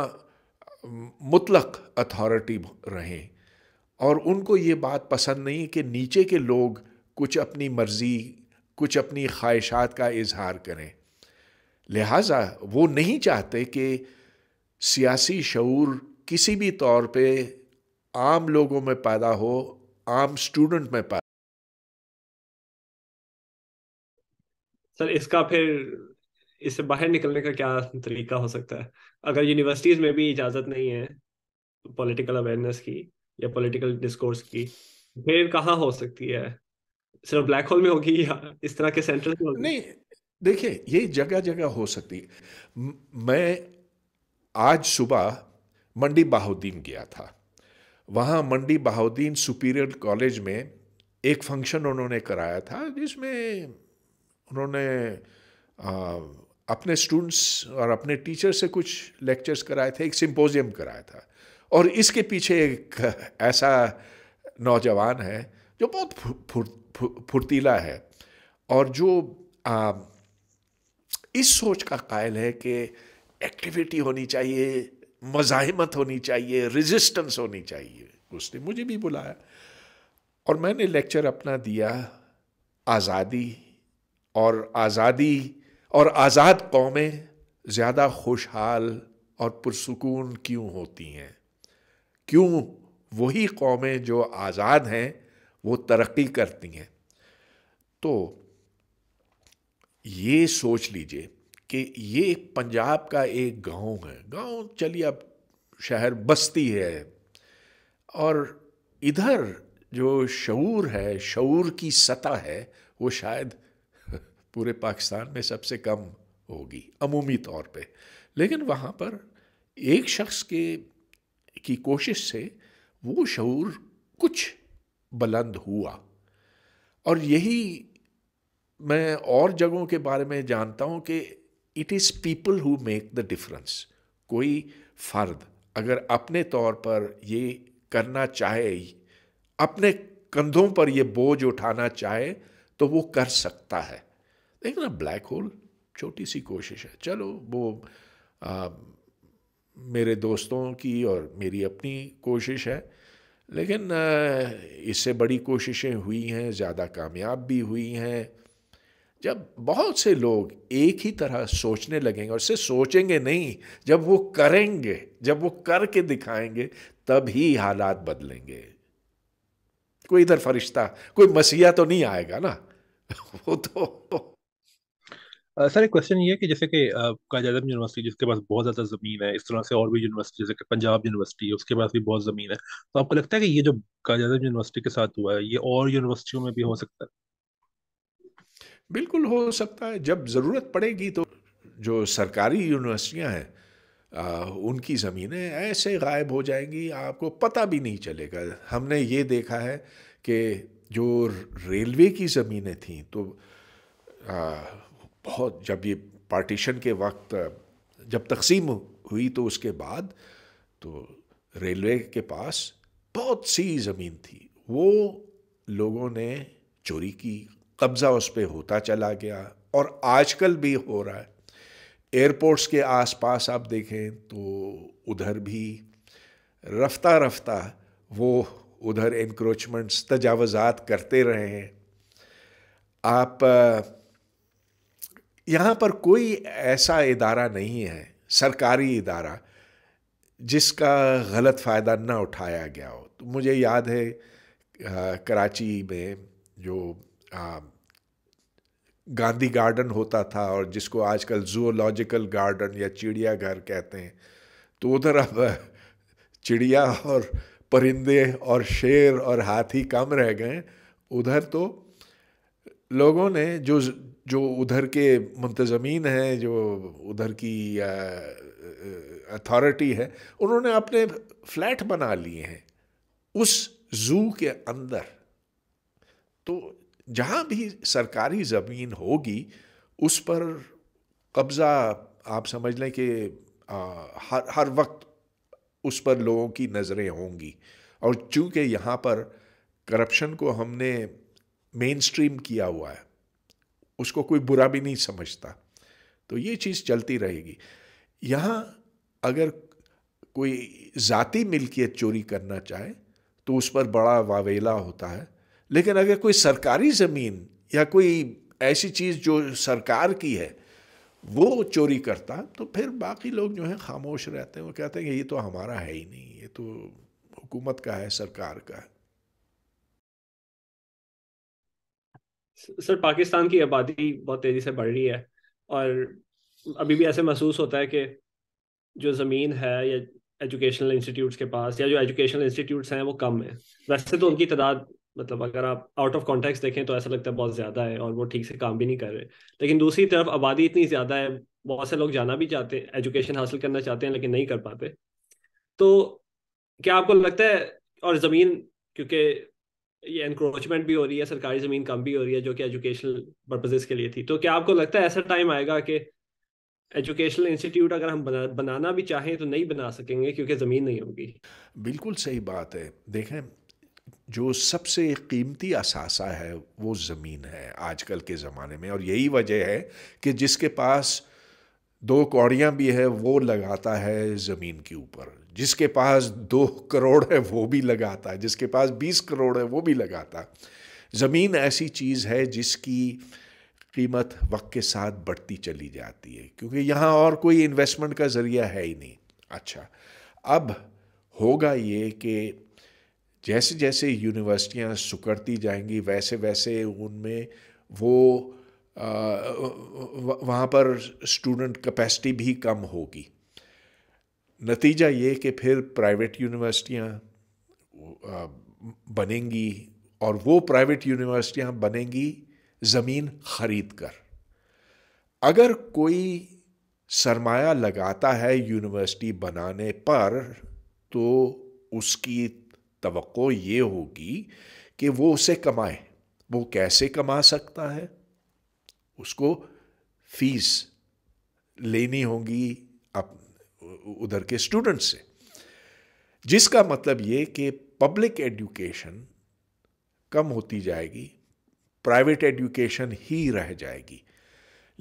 मुतलक अथॉरिटी रहें और उनको ये बात पसंद नहीं कि नीचे के लोग कुछ अपनी मर्ज़ी कुछ अपनी ख्वाहिशात का इजहार करें लिहाजा वो नहीं चाहते कि सियासी शूर किसी भी तौर पे आम लोगों में पैदा हो आम स्टूडेंट में पैदा सर इसका फिर इससे बाहर निकलने का क्या तरीका हो सकता है अगर यूनिवर्सिटीज़ में भी इजाज़त नहीं है पॉलिटिकल अवेयरनेस की या पॉलिटिकल डिस्कोर्स की फिर कहाँ हो सकती है सिर्फ ब्लैक होल में होगी या इस तरह के सेंटर में होगी नहीं देखिए ये जगह जगह हो सकती है मैं आज सुबह मंडी बहाउद्दीन गया था वहाँ मंडी बहाउद्दीन सुपीरियर कॉलेज में एक फंक्शन उन्होंने कराया था जिसमें उन्होंने आ, अपने स्टूडेंट्स और अपने टीचर से कुछ लेक्चर्स कराए थे एक सिंपोजियम कराया था और इसके पीछे एक ऐसा नौजवान है जो बहुत फुर्तीला है और जो आ, इस सोच का कायल है कि एक्टिविटी होनी चाहिए मज़ाहमत होनी चाहिए रेजिस्टेंस होनी चाहिए उसने मुझे भी बुलाया और मैंने लेक्चर अपना दिया आज़ादी और आज़ादी और आज़ाद कौमें ज़्यादा खुशहाल और पुरसकून क्यों होती हैं क्यों वही कौमें जो आज़ाद हैं वो तरक्की करती हैं तो ये सोच लीजिए कि ये पंजाब का एक गांव है गांव चलिए अब शहर बस्ती है और इधर जो शूर है शूर की सतह है वो शायद पूरे पाकिस्तान में सबसे कम होगी अमूमी तौर पे लेकिन वहाँ पर एक शख्स के की कोशिश से वो शूर कुछ बुलंद हुआ और यही मैं और जगहों के बारे में जानता हूँ कि it is people who make the difference कोई फ़र्द अगर अपने तौर पर ये करना चाहे अपने कंधों पर ये बोझ उठाना चाहे तो वो कर सकता है देखना ब्लैक होल छोटी सी कोशिश है चलो वो आ, मेरे दोस्तों की और मेरी अपनी कोशिश है लेकिन इससे बड़ी कोशिशें हुई हैं ज़्यादा कामयाब भी हुई हैं जब बहुत से लोग एक ही तरह सोचने लगेंगे और सिर्फ सोचेंगे नहीं जब वो करेंगे जब वो करके दिखाएंगे तब ही हालात बदलेंगे कोई इधर फरिश्ता कोई मसीहा तो नहीं आएगा ना वो तो सर एक क्वेश्चन ये है कि जैसे कि कायद आजम यूनिवर्सिटी जिसके पास बहुत ज़्यादा ज़मीन है इस तरह से और भी यूनिवर्सिटी जैसे कि पंजाब यूनिवर्सिटी है उसके पास भी बहुत ज़मीन है तो आपको लगता है कि ये जो कायद आजम यूनिवर्सिटी के साथ हुआ है ये और यूनिवर्सिटियों में भी हो सकता है बिल्कुल हो सकता है जब ज़रूरत पड़ेगी तो जो सरकारी यूनिवर्सिटियाँ हैं उनकी ज़मीनें ऐसे गायब हो जाएंगी आपको पता भी नहीं चलेगा हमने ये देखा है कि जो रेलवे की ज़मीनें थीं तो आ, बहुत जब ये पार्टीशन के वक्त जब तकसीम हुई तो उसके बाद तो रेलवे के पास बहुत सी ज़मीन थी वो लोगों ने चोरी की कब्ज़ा उस पर होता चला गया और आजकल भी हो रहा है एयरपोर्ट्स के आसपास आप देखें तो उधर भी रफ्ता रफ्ता वो उधर इनक्रोचमेंट्स तजावज़ात करते रहे हैं आप यहाँ पर कोई ऐसा इदारा नहीं है सरकारी इदारा जिसका गलत फ़ायदा ना उठाया गया हो तो मुझे याद है आ, कराची में जो आ, गांधी गार्डन होता था और जिसको आजकल जूलॉजिकल गार्डन या चिड़ियाघर कहते हैं तो उधर अब चिड़िया और परिंदे और शेर और हाथी कम रह गए उधर तो लोगों ने जो जो उधर के मुंतजमीन हैं जो उधर की अथॉरिटी है उन्होंने अपने फ्लैट बना लिए हैं उस जू के अंदर तो जहाँ भी सरकारी ज़मीन होगी उस पर कब्ज़ा आप समझ लें कि हर हर वक्त उस पर लोगों की नज़रें होंगी और चूंकि यहाँ पर करप्शन को हमने मेन स्ट्रीम किया हुआ है उसको कोई बुरा भी नहीं समझता तो ये चीज़ चलती रहेगी यहाँ अगर कोई ज़ाती मिल्कियत चोरी करना चाहे तो उस पर बड़ा वावेला होता है लेकिन अगर कोई सरकारी ज़मीन या कोई ऐसी चीज़ जो सरकार की है वो चोरी करता तो फिर बाकी लोग जो है खामोश रहते हैं वो कहते हैं कि ये तो हमारा है ही नहीं ये तो हुकूमत का है सरकार का है सर पाकिस्तान की आबादी बहुत तेजी से बढ़ रही है और अभी भी ऐसे महसूस होता है कि जो ज़मीन है या एजुकेशनल इंस्टीट्यूट्स के पास या जो एजुकेशनल इंस्टीट्यूट्स हैं वो कम है वैसे तो उनकी तादाद मतलब अगर आप आउट ऑफ कॉन्टेक्स्ट देखें तो ऐसा लगता है बहुत ज़्यादा है और वो ठीक से काम भी नहीं कर रहे लेकिन दूसरी तरफ आबादी इतनी ज़्यादा है बहुत से लोग जाना भी चाहते हैं एजुकेशन हासिल करना चाहते हैं लेकिन नहीं कर पाते तो क्या आपको लगता है और ज़मीन क्योंकि ये इंक्रोचमेंट भी हो रही है सरकारी जमीन कम भी हो रही है जो कि एजुकेशनल पर्पजेज के लिए थी तो क्या आपको लगता है ऐसा टाइम आएगा कि एजुकेशनल इंस्टीट्यूट अगर हम बना, बनाना भी चाहें तो नहीं बना सकेंगे क्योंकि ज़मीन नहीं होगी बिल्कुल सही बात है देखें जो सबसे कीमती असासा है वो ज़मीन है आजकल के ज़माने में और यही वजह है कि जिसके पास दो कौड़ियाँ भी है वो लगाता है ज़मीन के ऊपर जिसके पास दो करोड़ है वो भी लगाता है जिसके पास बीस करोड़ है वो भी लगाता है ज़मीन ऐसी चीज़ है जिसकी कीमत वक्त के साथ बढ़ती चली जाती है क्योंकि यहाँ और कोई इन्वेस्टमेंट का ज़रिया है ही नहीं अच्छा अब होगा ये कि जैसे जैसे यूनिवर्सिटियाँ सुकड़ती जाएंगी वैसे वैसे उनमें वो वहाँ पर स्टूडेंट कैपेसिटी भी कम होगी नतीजा ये कि फिर प्राइवेट यूनिवर्सिटियाँ बनेंगी और वो प्राइवेट यूनिवर्सिटियाँ बनेंगी ज़मीन ख़रीद कर अगर कोई सरमाया लगाता है यूनिवर्सिटी बनाने पर तो उसकी तो ये होगी कि वो उसे कमाए वो कैसे कमा सकता है उसको फीस लेनी होगी उधर के स्टूडेंट्स से जिसका मतलब ये कि पब्लिक एजुकेशन कम होती जाएगी प्राइवेट एजुकेशन ही रह जाएगी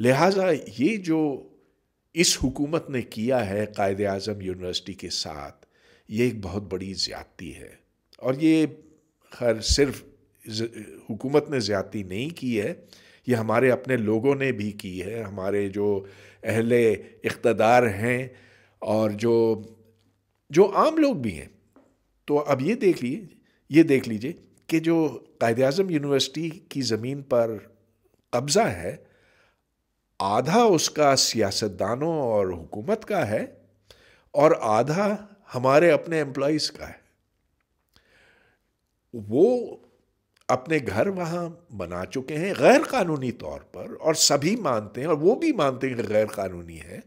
लिहाजा ये जो इस हुकूमत ने किया है कायद अजम यूनिवर्सिटी के साथ ये एक बहुत बड़ी ज़्यादती है और ये खैर सिर्फ हुकूमत ने ज़्यादती नहीं की है ये हमारे अपने लोगों ने भी की है हमारे जो अहले इकतदार हैं और जो जो आम लोग भी हैं तो अब ये देख लीजिए ये देख लीजिए कि जो कायद अजम यूनिवर्सिटी की ज़मीन पर कब्ज़ा है आधा उसका सियासतदानों और हुकूमत का है और आधा हमारे अपने एम्प्लॉयज़ का है वो अपने घर वहाँ बना चुके हैं गैर कानूनी तौर पर और सभी मानते हैं और वो भी मानते हैं कि गैर कानूनी है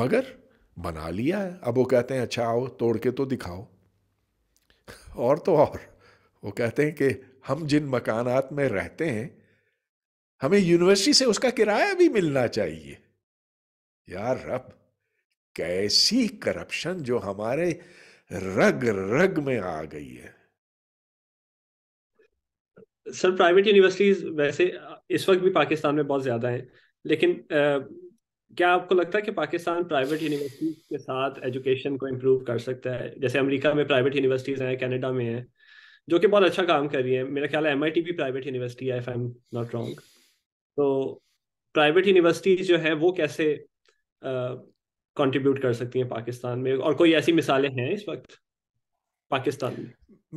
मगर बना लिया है अब वो कहते हैं अच्छा आओ तोड़ के तो दिखाओ और तो और वो कहते हैं कि हम जिन मकानात में रहते हैं हमें यूनिवर्सिटी से उसका किराया भी मिलना चाहिए यार रब कैसी करप्शन जो हमारे रग रग में आ गई है सर प्राइवेट यूनिवर्सिटीज वैसे इस वक्त भी पाकिस्तान में बहुत ज्यादा हैं लेकिन क्या आपको लगता है कि पाकिस्तान प्राइवेट यूनिवर्सिटीज के साथ एजुकेशन को इम्प्रूव कर सकता है जैसे अमेरिका में प्राइवेट यूनिवर्सिटीज हैं कनाडा में हैं जो कि बहुत अच्छा काम कर रही है मेरा ख्याल है एम भी प्राइवेट यूनिवर्सिटी है आई एम नॉट रॉन्ग तो प्राइवेट यूनिवर्सिटीज जो है वो कैसे कंट्रीब्यूट uh, कर सकती हैं पाकिस्तान में और कोई ऐसी मिसालें हैं इस वक्त पाकिस्तान में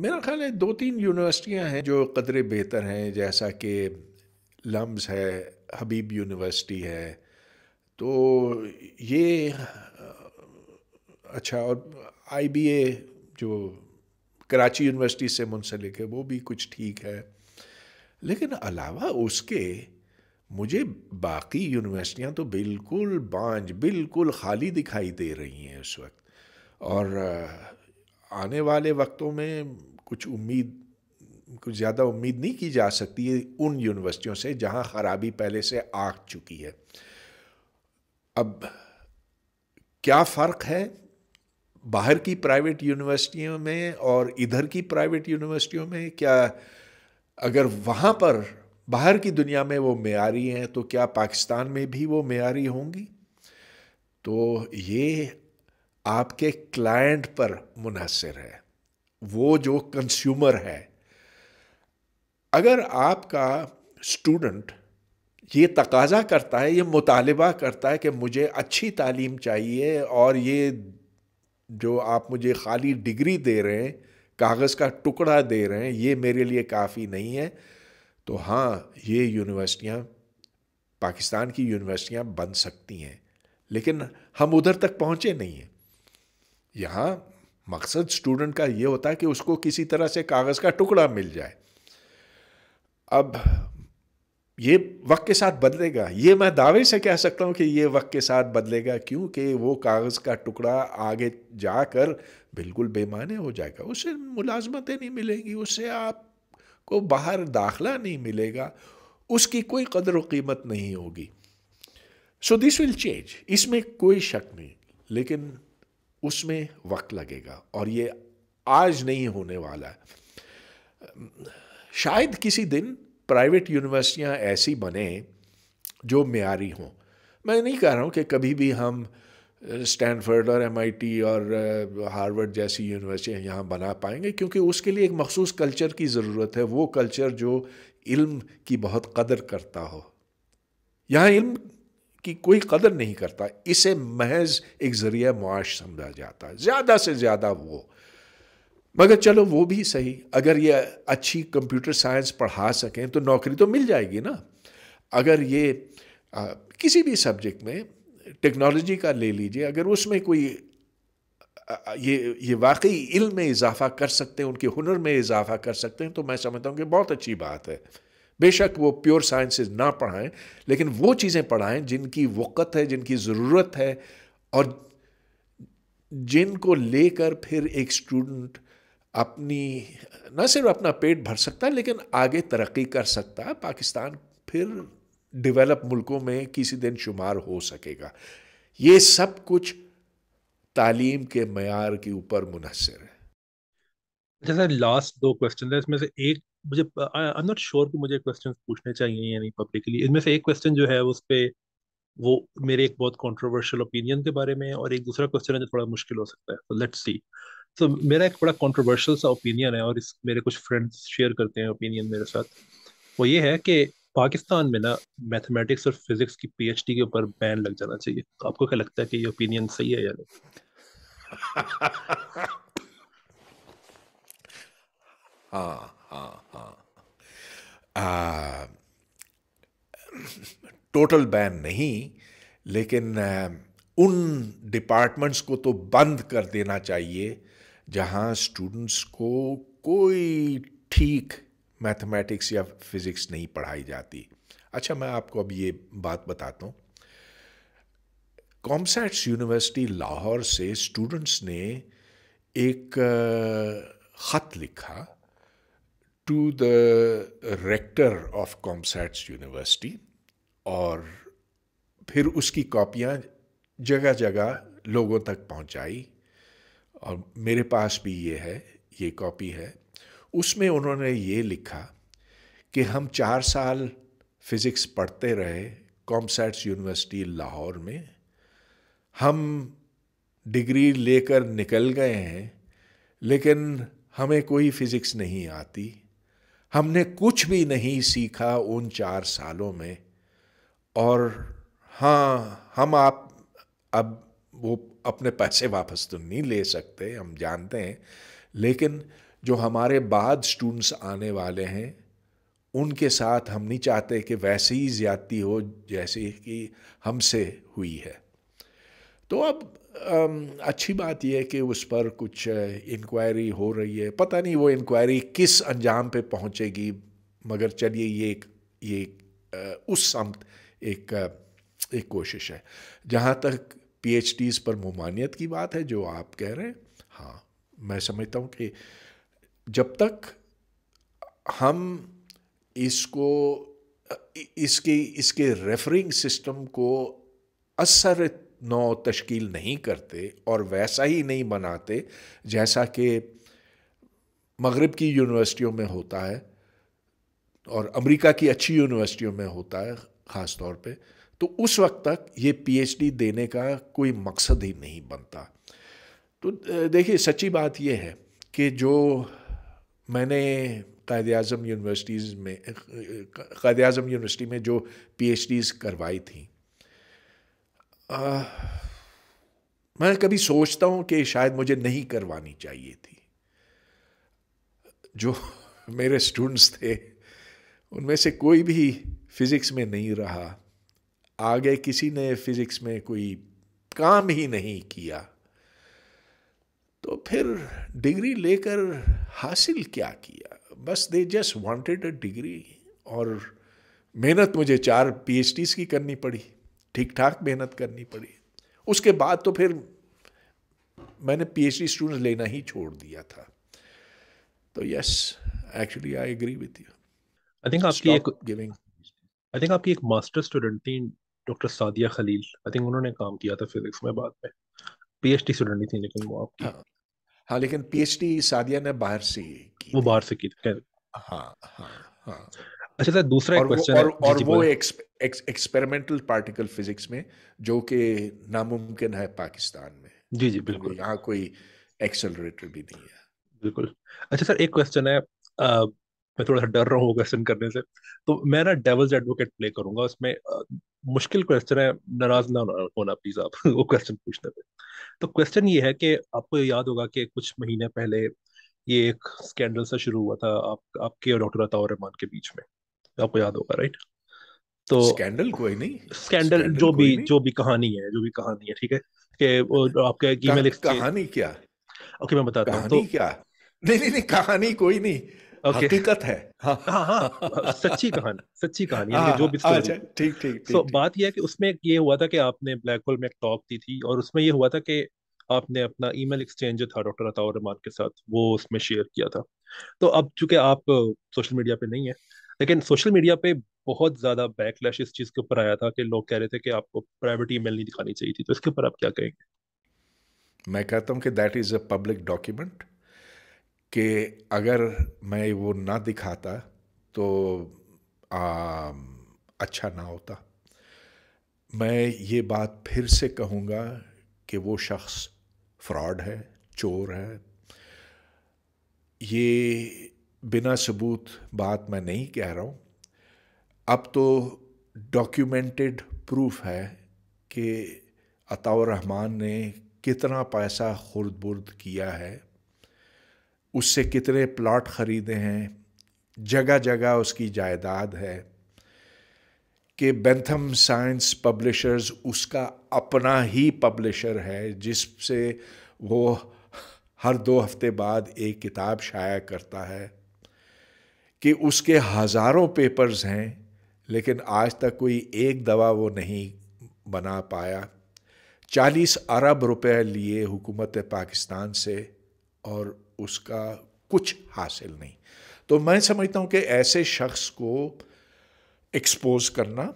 मेरा ख्याल है दो तीन यूनिवर्सिटियाँ हैं जो कदरे बेहतर हैं जैसा कि लम्स है हबीब यूनिवर्सिटी है तो ये अच्छा और आई जो कराची यूनिवर्सिटी से मुंसलिक है वो भी कुछ ठीक है लेकिन अलावा उसके मुझे बाकी यूनिवर्सिटियां तो बिल्कुल बांझ बिल्कुल खाली दिखाई दे रही हैं इस वक्त और आने वाले वक्तों में कुछ उम्मीद कुछ ज़्यादा उम्मीद नहीं की जा सकती है उन यूनिवर्सिटियों से जहां खराबी पहले से आग चुकी है अब क्या फ़र्क है बाहर की प्राइवेट यूनिवर्सिटियों में और इधर की प्राइवेट यूनिवर्सिटियों में क्या अगर वहाँ पर बाहर की दुनिया में वो मैारी हैं तो क्या पाकिस्तान में भी वो मैारी होंगी तो ये आपके क्लाइंट पर मुनहसर है वो जो कंज्यूमर है अगर आपका स्टूडेंट ये तकाजा करता है ये मुतालबा करता है कि मुझे अच्छी तालीम चाहिए और ये जो आप मुझे खाली डिग्री दे रहे हैं कागज़ का टुकड़ा दे रहे हैं ये मेरे लिए काफ़ी नहीं है तो हाँ ये यूनिवर्सिटियाँ पाकिस्तान की यूनिवर्सिटियाँ बन सकती हैं लेकिन हम उधर तक पहुँचे नहीं हैं यहाँ मकसद स्टूडेंट का ये होता है कि उसको किसी तरह से कागज़ का टुकड़ा मिल जाए अब ये वक्त के साथ बदलेगा ये मैं दावे से कह सकता हूँ कि ये वक्त के साथ बदलेगा क्योंकि वो कागज़ का टुकड़ा आगे जाकर बिल्कुल बेमाने हो जाएगा उससे मुलाजमतें नहीं मिलेंगी उससे आपको बाहर दाखला नहीं मिलेगा उसकी कोई कदर कीमत नहीं होगी सो दिस विल चेंज इसमें कोई शक नहीं लेकिन उसमें वक्त लगेगा और ये आज नहीं होने वाला है शायद किसी दिन प्राइवेट यूनिवर्सिटियाँ ऐसी बने जो मैारी हों मैं नहीं कह रहा हूँ कि कभी भी हम स्टैनफर्ड और एम और हार्वर्ड जैसी यूनिवर्सिटियाँ यहाँ बना पाएंगे क्योंकि उसके लिए एक मखसूस कल्चर की ज़रूरत है वो कल्चर जो इल्म की बहुत कदर करता हो यहाँ इल्म की कोई कदर नहीं करता इसे महज एक ज़रिया मुआश समझा जाता है ज़्यादा से ज़्यादा वो मगर चलो वो भी सही अगर ये अच्छी कंप्यूटर साइंस पढ़ा सकें तो नौकरी तो मिल जाएगी ना अगर ये आ, किसी भी सब्जेक्ट में टेक्नोलॉजी का ले लीजिए अगर उसमें कोई ये ये वाकई इल में इजाफा कर सकते हैं उनके हुनर में इजाफा कर सकते हैं तो मैं समझता हूँ कि बहुत अच्छी बात है बेशक वो प्योर साइंसेज ना पढ़ाएं लेकिन वो चीज़ें पढ़ाएं जिनकी वक़्त है जिनकी ज़रूरत है और जिनको लेकर फिर एक स्टूडेंट अपनी न सिर्फ अपना पेट भर सकता है लेकिन आगे तरक्की कर सकता है पाकिस्तान फिर डेवलप मुल्कों में किसी दिन शुमार हो सकेगा ये सब कुछ तालीम के मैार के ऊपर मुनसर है जैसा लास्ट दो क्वेश्चन है इसमें से एक मुझे आई एम नॉट श्योर कि मुझे क्वेश्चन पूछने चाहिए या नहीं पब्लिकली इनमें से एक क्वेश्चन जो है उस पर वो मेरे एक बहुत कंट्रोवर्शियल ओपिनियन के बारे में और एक दूसरा क्वेश्चन है जो थोड़ा मुश्किल हो सकता है तो लेट्स सी तो मेरा एक बड़ा कंट्रोवर्शियल सा ओपिनियन है और इस मेरे कुछ फ्रेंड्स शेयर करते हैं ओपिनियन मेरे साथ वो ये है कि पाकिस्तान में ना मैथमेटिक्स और फिजिक्स की पीएचडी के ऊपर बैन लग जाना चाहिए तो आपको क्या लगता है कि ये ओपिनियन सही है या नहीं हाँ हाँ हाँ टोटल बैन नहीं लेकिन उन डिपार्टमेंट्स को तो बंद कर देना चाहिए जहाँ स्टूडेंट्स को कोई ठीक मैथमेटिक्स या फिज़िक्स नहीं पढ़ाई जाती अच्छा मैं आपको अब ये बात बताता हूँ कॉमसैट्स यूनिवर्सिटी लाहौर से स्टूडेंट्स ने एक ख़त लिखा to the rector of COMSATS university और फिर उसकी कॉपियाँ जगह जगह लोगों तक पहुँचाई और मेरे पास भी ये है ये कॉपी है उसमें उन्होंने ये लिखा कि हम चार साल फिज़िक्स पढ़ते रहे कॉमसैट्स यूनिवर्सिटी लाहौर में हम डिग्री लेकर निकल गए हैं लेकिन हमें कोई फिज़िक्स नहीं आती हमने कुछ भी नहीं सीखा उन चार सालों में और हाँ हम आप अब वो अपने पैसे वापस तो नहीं ले सकते हम जानते हैं लेकिन जो हमारे बाद स्टूडेंट्स आने वाले हैं उनके साथ हम नहीं चाहते कि वैसे ही ज्यादती हो जैसे कि हमसे हुई है तो अब अच्छी बात यह है कि उस पर कुछ इंक्वायरी हो रही है पता नहीं वो इंक्वायरी किस अंजाम पे पहुंचेगी मगर चलिए ये एक ये उस समत एक एक कोशिश है जहाँ तक पी पर मुमानियत की बात है जो आप कह रहे हैं हाँ मैं समझता हूँ कि जब तक हम इसको इसके इसके रेफरिंग सिस्टम को असर नौ तश्कील नहीं करते और वैसा ही नहीं बनाते जैसा कि मगरब की यूनिवर्सिटियों में होता है और अमेरिका की अच्छी यूनिवर्सिटियों में होता है ख़ास तौर पर तो उस वक्त तक ये पीएचडी देने का कोई मकसद ही नहीं बनता तो देखिए सच्ची बात यह है कि जो मैंने कायद अजम यूनिवर्सिटीज़ में कायद अजम यूनिवर्सिटी में जो पीएचडीज़ करवाई थी आ, मैं कभी सोचता हूँ कि शायद मुझे नहीं करवानी चाहिए थी जो मेरे स्टूडेंट्स थे उनमें से कोई भी फिज़िक्स में नहीं रहा आगे किसी ने फिजिक्स में कोई काम ही नहीं किया तो फिर डिग्री लेकर हासिल क्या किया बस they just wanted a degree और मेहनत मुझे चार पीएचडीज की करनी पड़ी ठीक ठाक मेहनत करनी पड़ी उसके बाद तो फिर मैंने पीएचडी स्टूडेंट लेना ही छोड़ दिया था तो yes actually I agree with you I think आपकी आई थिंक आपकी एक मास्टर स्टूडेंट थी doctor Sadia Khalil I think उन्होंने काम किया था फिजिक्स में बाद में पीएचडी स्टूडेंट नहीं थी लेकिन वो आपकी हाँ, हाँ लेकिन पीएचडी सादिया ने बाहर से की वो बाहर से की हाँ हाँ हाँ अच्छा सर दूसरा और एक क्वेश्चन और, और वो एक्सपेरिमेंटल पार्टिकल फिजिक्स में जो कि नामुमकिन है पाकिस्तान में जी जी बिल्कुल तो यहाँ कोई एक्सेलरेटर भी नहीं है बिल्कुल अच्छा सर एक क्वेश्चन है मैं थोड़ा सा डर रहा हूँ क्वेश्चन करने से तो मैं ना डेवल्स एडवोकेट प्ले करूंगा उसमें आ, मुश्किल क्वेश्चन है नाराज ना होना प्लीज आप वो क्वेश्चन पूछने पे तो क्वेश्चन ये है कि आपको याद होगा कि कुछ महीने पहले ये एक स्कैंडल सा शुरू हुआ था आप आपके और डॉक्टर अताउर रहमान के बीच में आपको याद होगा राइट तो स्कैंडल कोई नहीं स्कैंडल, जो भी जो भी कहानी है जो भी कहानी है ठीक है कि आपके ईमेल कहानी क्या ओके मैं बताता हूँ तो क्या नहीं नहीं नहीं कहानी कोई नहीं okay. हकीकत है हाँ।, हाँ हाँ सच्ची कहानी सच्ची कहानी हाँ, जो भी अच्छा ठीक ठीक तो बात यह है कि उसमें ये हुआ था कि आपने ब्लैक होल में एक टॉक दी थी और उसमें ये हुआ था कि आपने अपना ईमेल एक्सचेंज जो था डॉक्टर अताउर रहमान के साथ वो उसमें शेयर किया था तो अब चूंकि आप सोशल मीडिया पे नहीं है लेकिन सोशल मीडिया पे बहुत ज्यादा बैकलैश इस चीज के ऊपर आया था कि लोग कह रहे थे कि आपको प्राइवेट ईमेल नहीं दिखानी चाहिए थी तो इसके ऊपर आप क्या कहेंगे मैं कहता हूँ कि that is a public document कि अगर मैं वो ना दिखाता तो आ, अच्छा ना होता मैं ये बात फिर से कहूँगा कि वो शख्स फ्रॉड है चोर है ये बिना सबूत बात मैं नहीं कह रहा हूँ अब तो डॉक्यूमेंटेड प्रूफ है कि अताउर रहमान ने कितना पैसा खुर्द बुर्द किया है उससे कितने प्लॉट ख़रीदे हैं जगह जगह उसकी जायदाद है कि बेंथम साइंस पब्लिशर्स उसका अपना ही पब्लिशर है जिससे वो हर दो हफ्ते बाद एक किताब शाया करता है कि उसके हज़ारों पेपर्स हैं लेकिन आज तक कोई एक दवा वो नहीं बना पाया चालीस अरब रुपए लिए हुकूमत पाकिस्तान से और उसका कुछ हासिल नहीं तो मैं समझता हूं कि ऐसे शख्स को एक्सपोज करना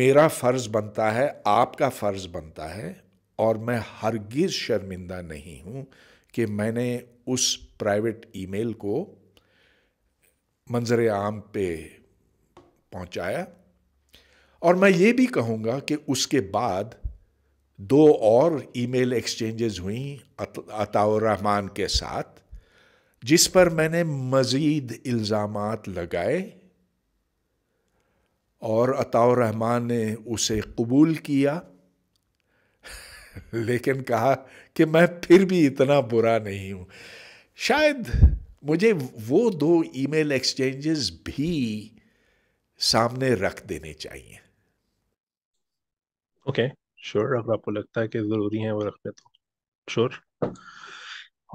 मेरा फ़र्ज़ बनता है आपका फ़र्ज़ बनता है और मैं हरगिज़ शर्मिंदा नहीं हूं कि मैंने उस प्राइवेट ईमेल को मंजर आम पे पहुंचाया और मैं ये भी कहूंगा कि उसके बाद दो और ईमेल एक्सचेंजेस हुई अताउर रहमान के साथ जिस पर मैंने मज़ीद इल्ज़ाम लगाए और अताउर रहमान ने उसे कबूल किया लेकिन कहा कि मैं फिर भी इतना बुरा नहीं हूँ शायद मुझे वो दो ईमेल एक्सचेंजेस भी सामने रख देने चाहिए ओके okay. श्योर अगर आपको लगता है कि जरूरी है वो रखने तो श्योर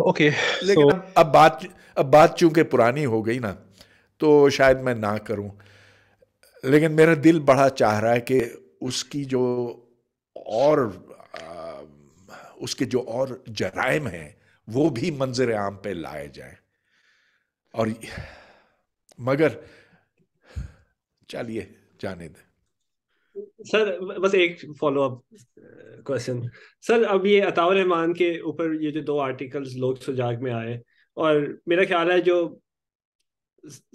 ओके लेकिन अब बात अब बात चूंकि पुरानी हो गई ना तो शायद मैं ना करूं लेकिन मेरा दिल बड़ा चाह रहा है कि उसकी जो और आ, उसके जो और जराइम हैं वो भी मंजर आम पे लाए जाए और मगर चलिए जाने दें सर बस एक फॉलो अप क्वेश्चन सर अब ये अताउर रहमान के ऊपर ये जो दो आर्टिकल्स लोग सुजाग में आए और मेरा ख्याल है जो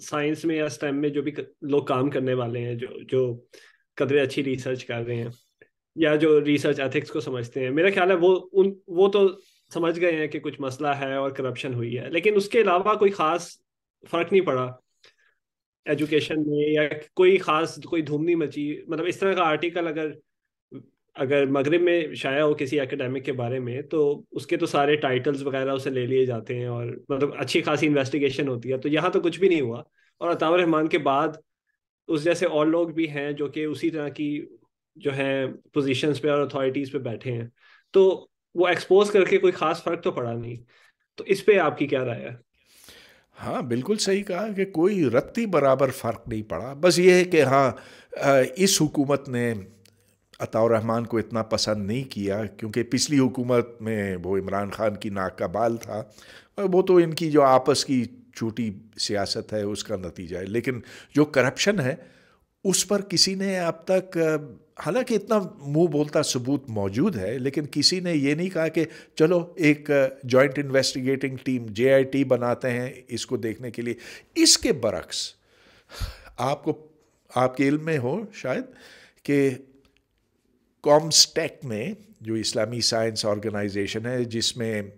साइंस में या स्टेम में जो भी लोग काम करने वाले हैं जो जो कदरे अच्छी रिसर्च कर रहे हैं या जो रिसर्च एथिक्स को समझते हैं मेरा ख्याल है वो उन वो तो समझ गए हैं कि कुछ मसला है और करप्शन हुई है लेकिन उसके अलावा कोई खास फर्क नहीं पड़ा एजुकेशन में या कोई खास कोई धूम नहीं मची मतलब इस तरह का आर्टिकल अगर अगर मगरब में शाया हो किसी एकेडमिक के बारे में तो उसके तो सारे टाइटल्स वगैरह उसे ले लिए जाते हैं और मतलब अच्छी खासी इन्वेस्टिगेशन होती है तो यहाँ तो कुछ भी नहीं हुआ और अतावर रहमान के बाद उस जैसे और लोग भी हैं जो कि उसी तरह की जो है पोजिशन पे और अथॉरिटीज पे बैठे हैं तो वो एक्सपोज करके कोई खास फर्क तो पड़ा नहीं तो इस पे आपकी क्या राय है हाँ बिल्कुल सही कहा कि कोई रत्ती बराबर फ़र्क नहीं पड़ा बस ये है कि हाँ इस हुकूमत ने अताउर रहमान को इतना पसंद नहीं किया क्योंकि पिछली हुकूमत में वो इमरान ख़ान की नाक का बाल था वो तो इनकी जो आपस की छोटी सियासत है उसका नतीजा है लेकिन जो करप्शन है उस पर किसी ने अब तक हालांकि इतना मुंह बोलता सबूत मौजूद है लेकिन किसी ने ये नहीं कहा कि चलो एक जॉइंट इन्वेस्टिगेटिंग टीम टी बनाते हैं इसको देखने के लिए इसके बरक्स आपको आपके इल्म में हो शायद कि कॉमस्टेक ने जो इस्लामी साइंस ऑर्गेनाइजेशन है जिसमें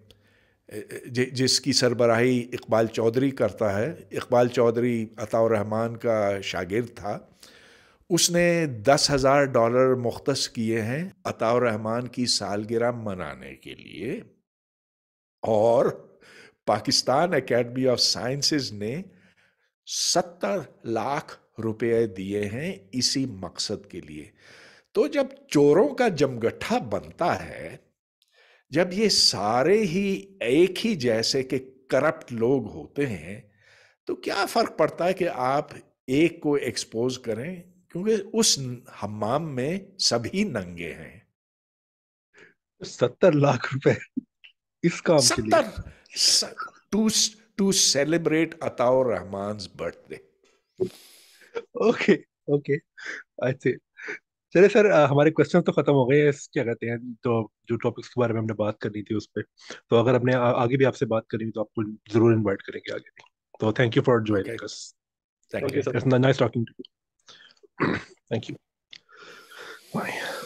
जिसकी सरबराही इकबाल चौधरी करता है इकबाल चौधरी अताउर रहमान का शागिर्द था उसने दस हज़ार डॉलर मुख्त किए हैं अताउर रहमान की सालगिरह मनाने के लिए और पाकिस्तान एकेडमी ऑफ साइंसेस ने सत्तर लाख रुपए दिए हैं इसी मकसद के लिए तो जब चोरों का जमगट्ठा बनता है जब ये सारे ही एक ही जैसे के करप्ट लोग होते हैं तो क्या फ़र्क पड़ता है कि आप एक को एक्सपोज करें क्योंकि उस हमाम में सभी नंगे हैं सत्तर लाख रुपए इस काम सत्तर to to celebrate Ataur Rahman birthday okay okay अच्छे चले सर हमारे क्वेश्चन तो खत्म हो गए हैं क्या कहते हैं तो जो टॉपिक्स के बारे में हमने बात करनी थी उस पर तो अगर हमने आगे भी आपसे बात करनी तो आपको जरूर इन्वाइट करेंगे आगे भी तो thank you for joining us thank you nice talking to you Thank you. Bye.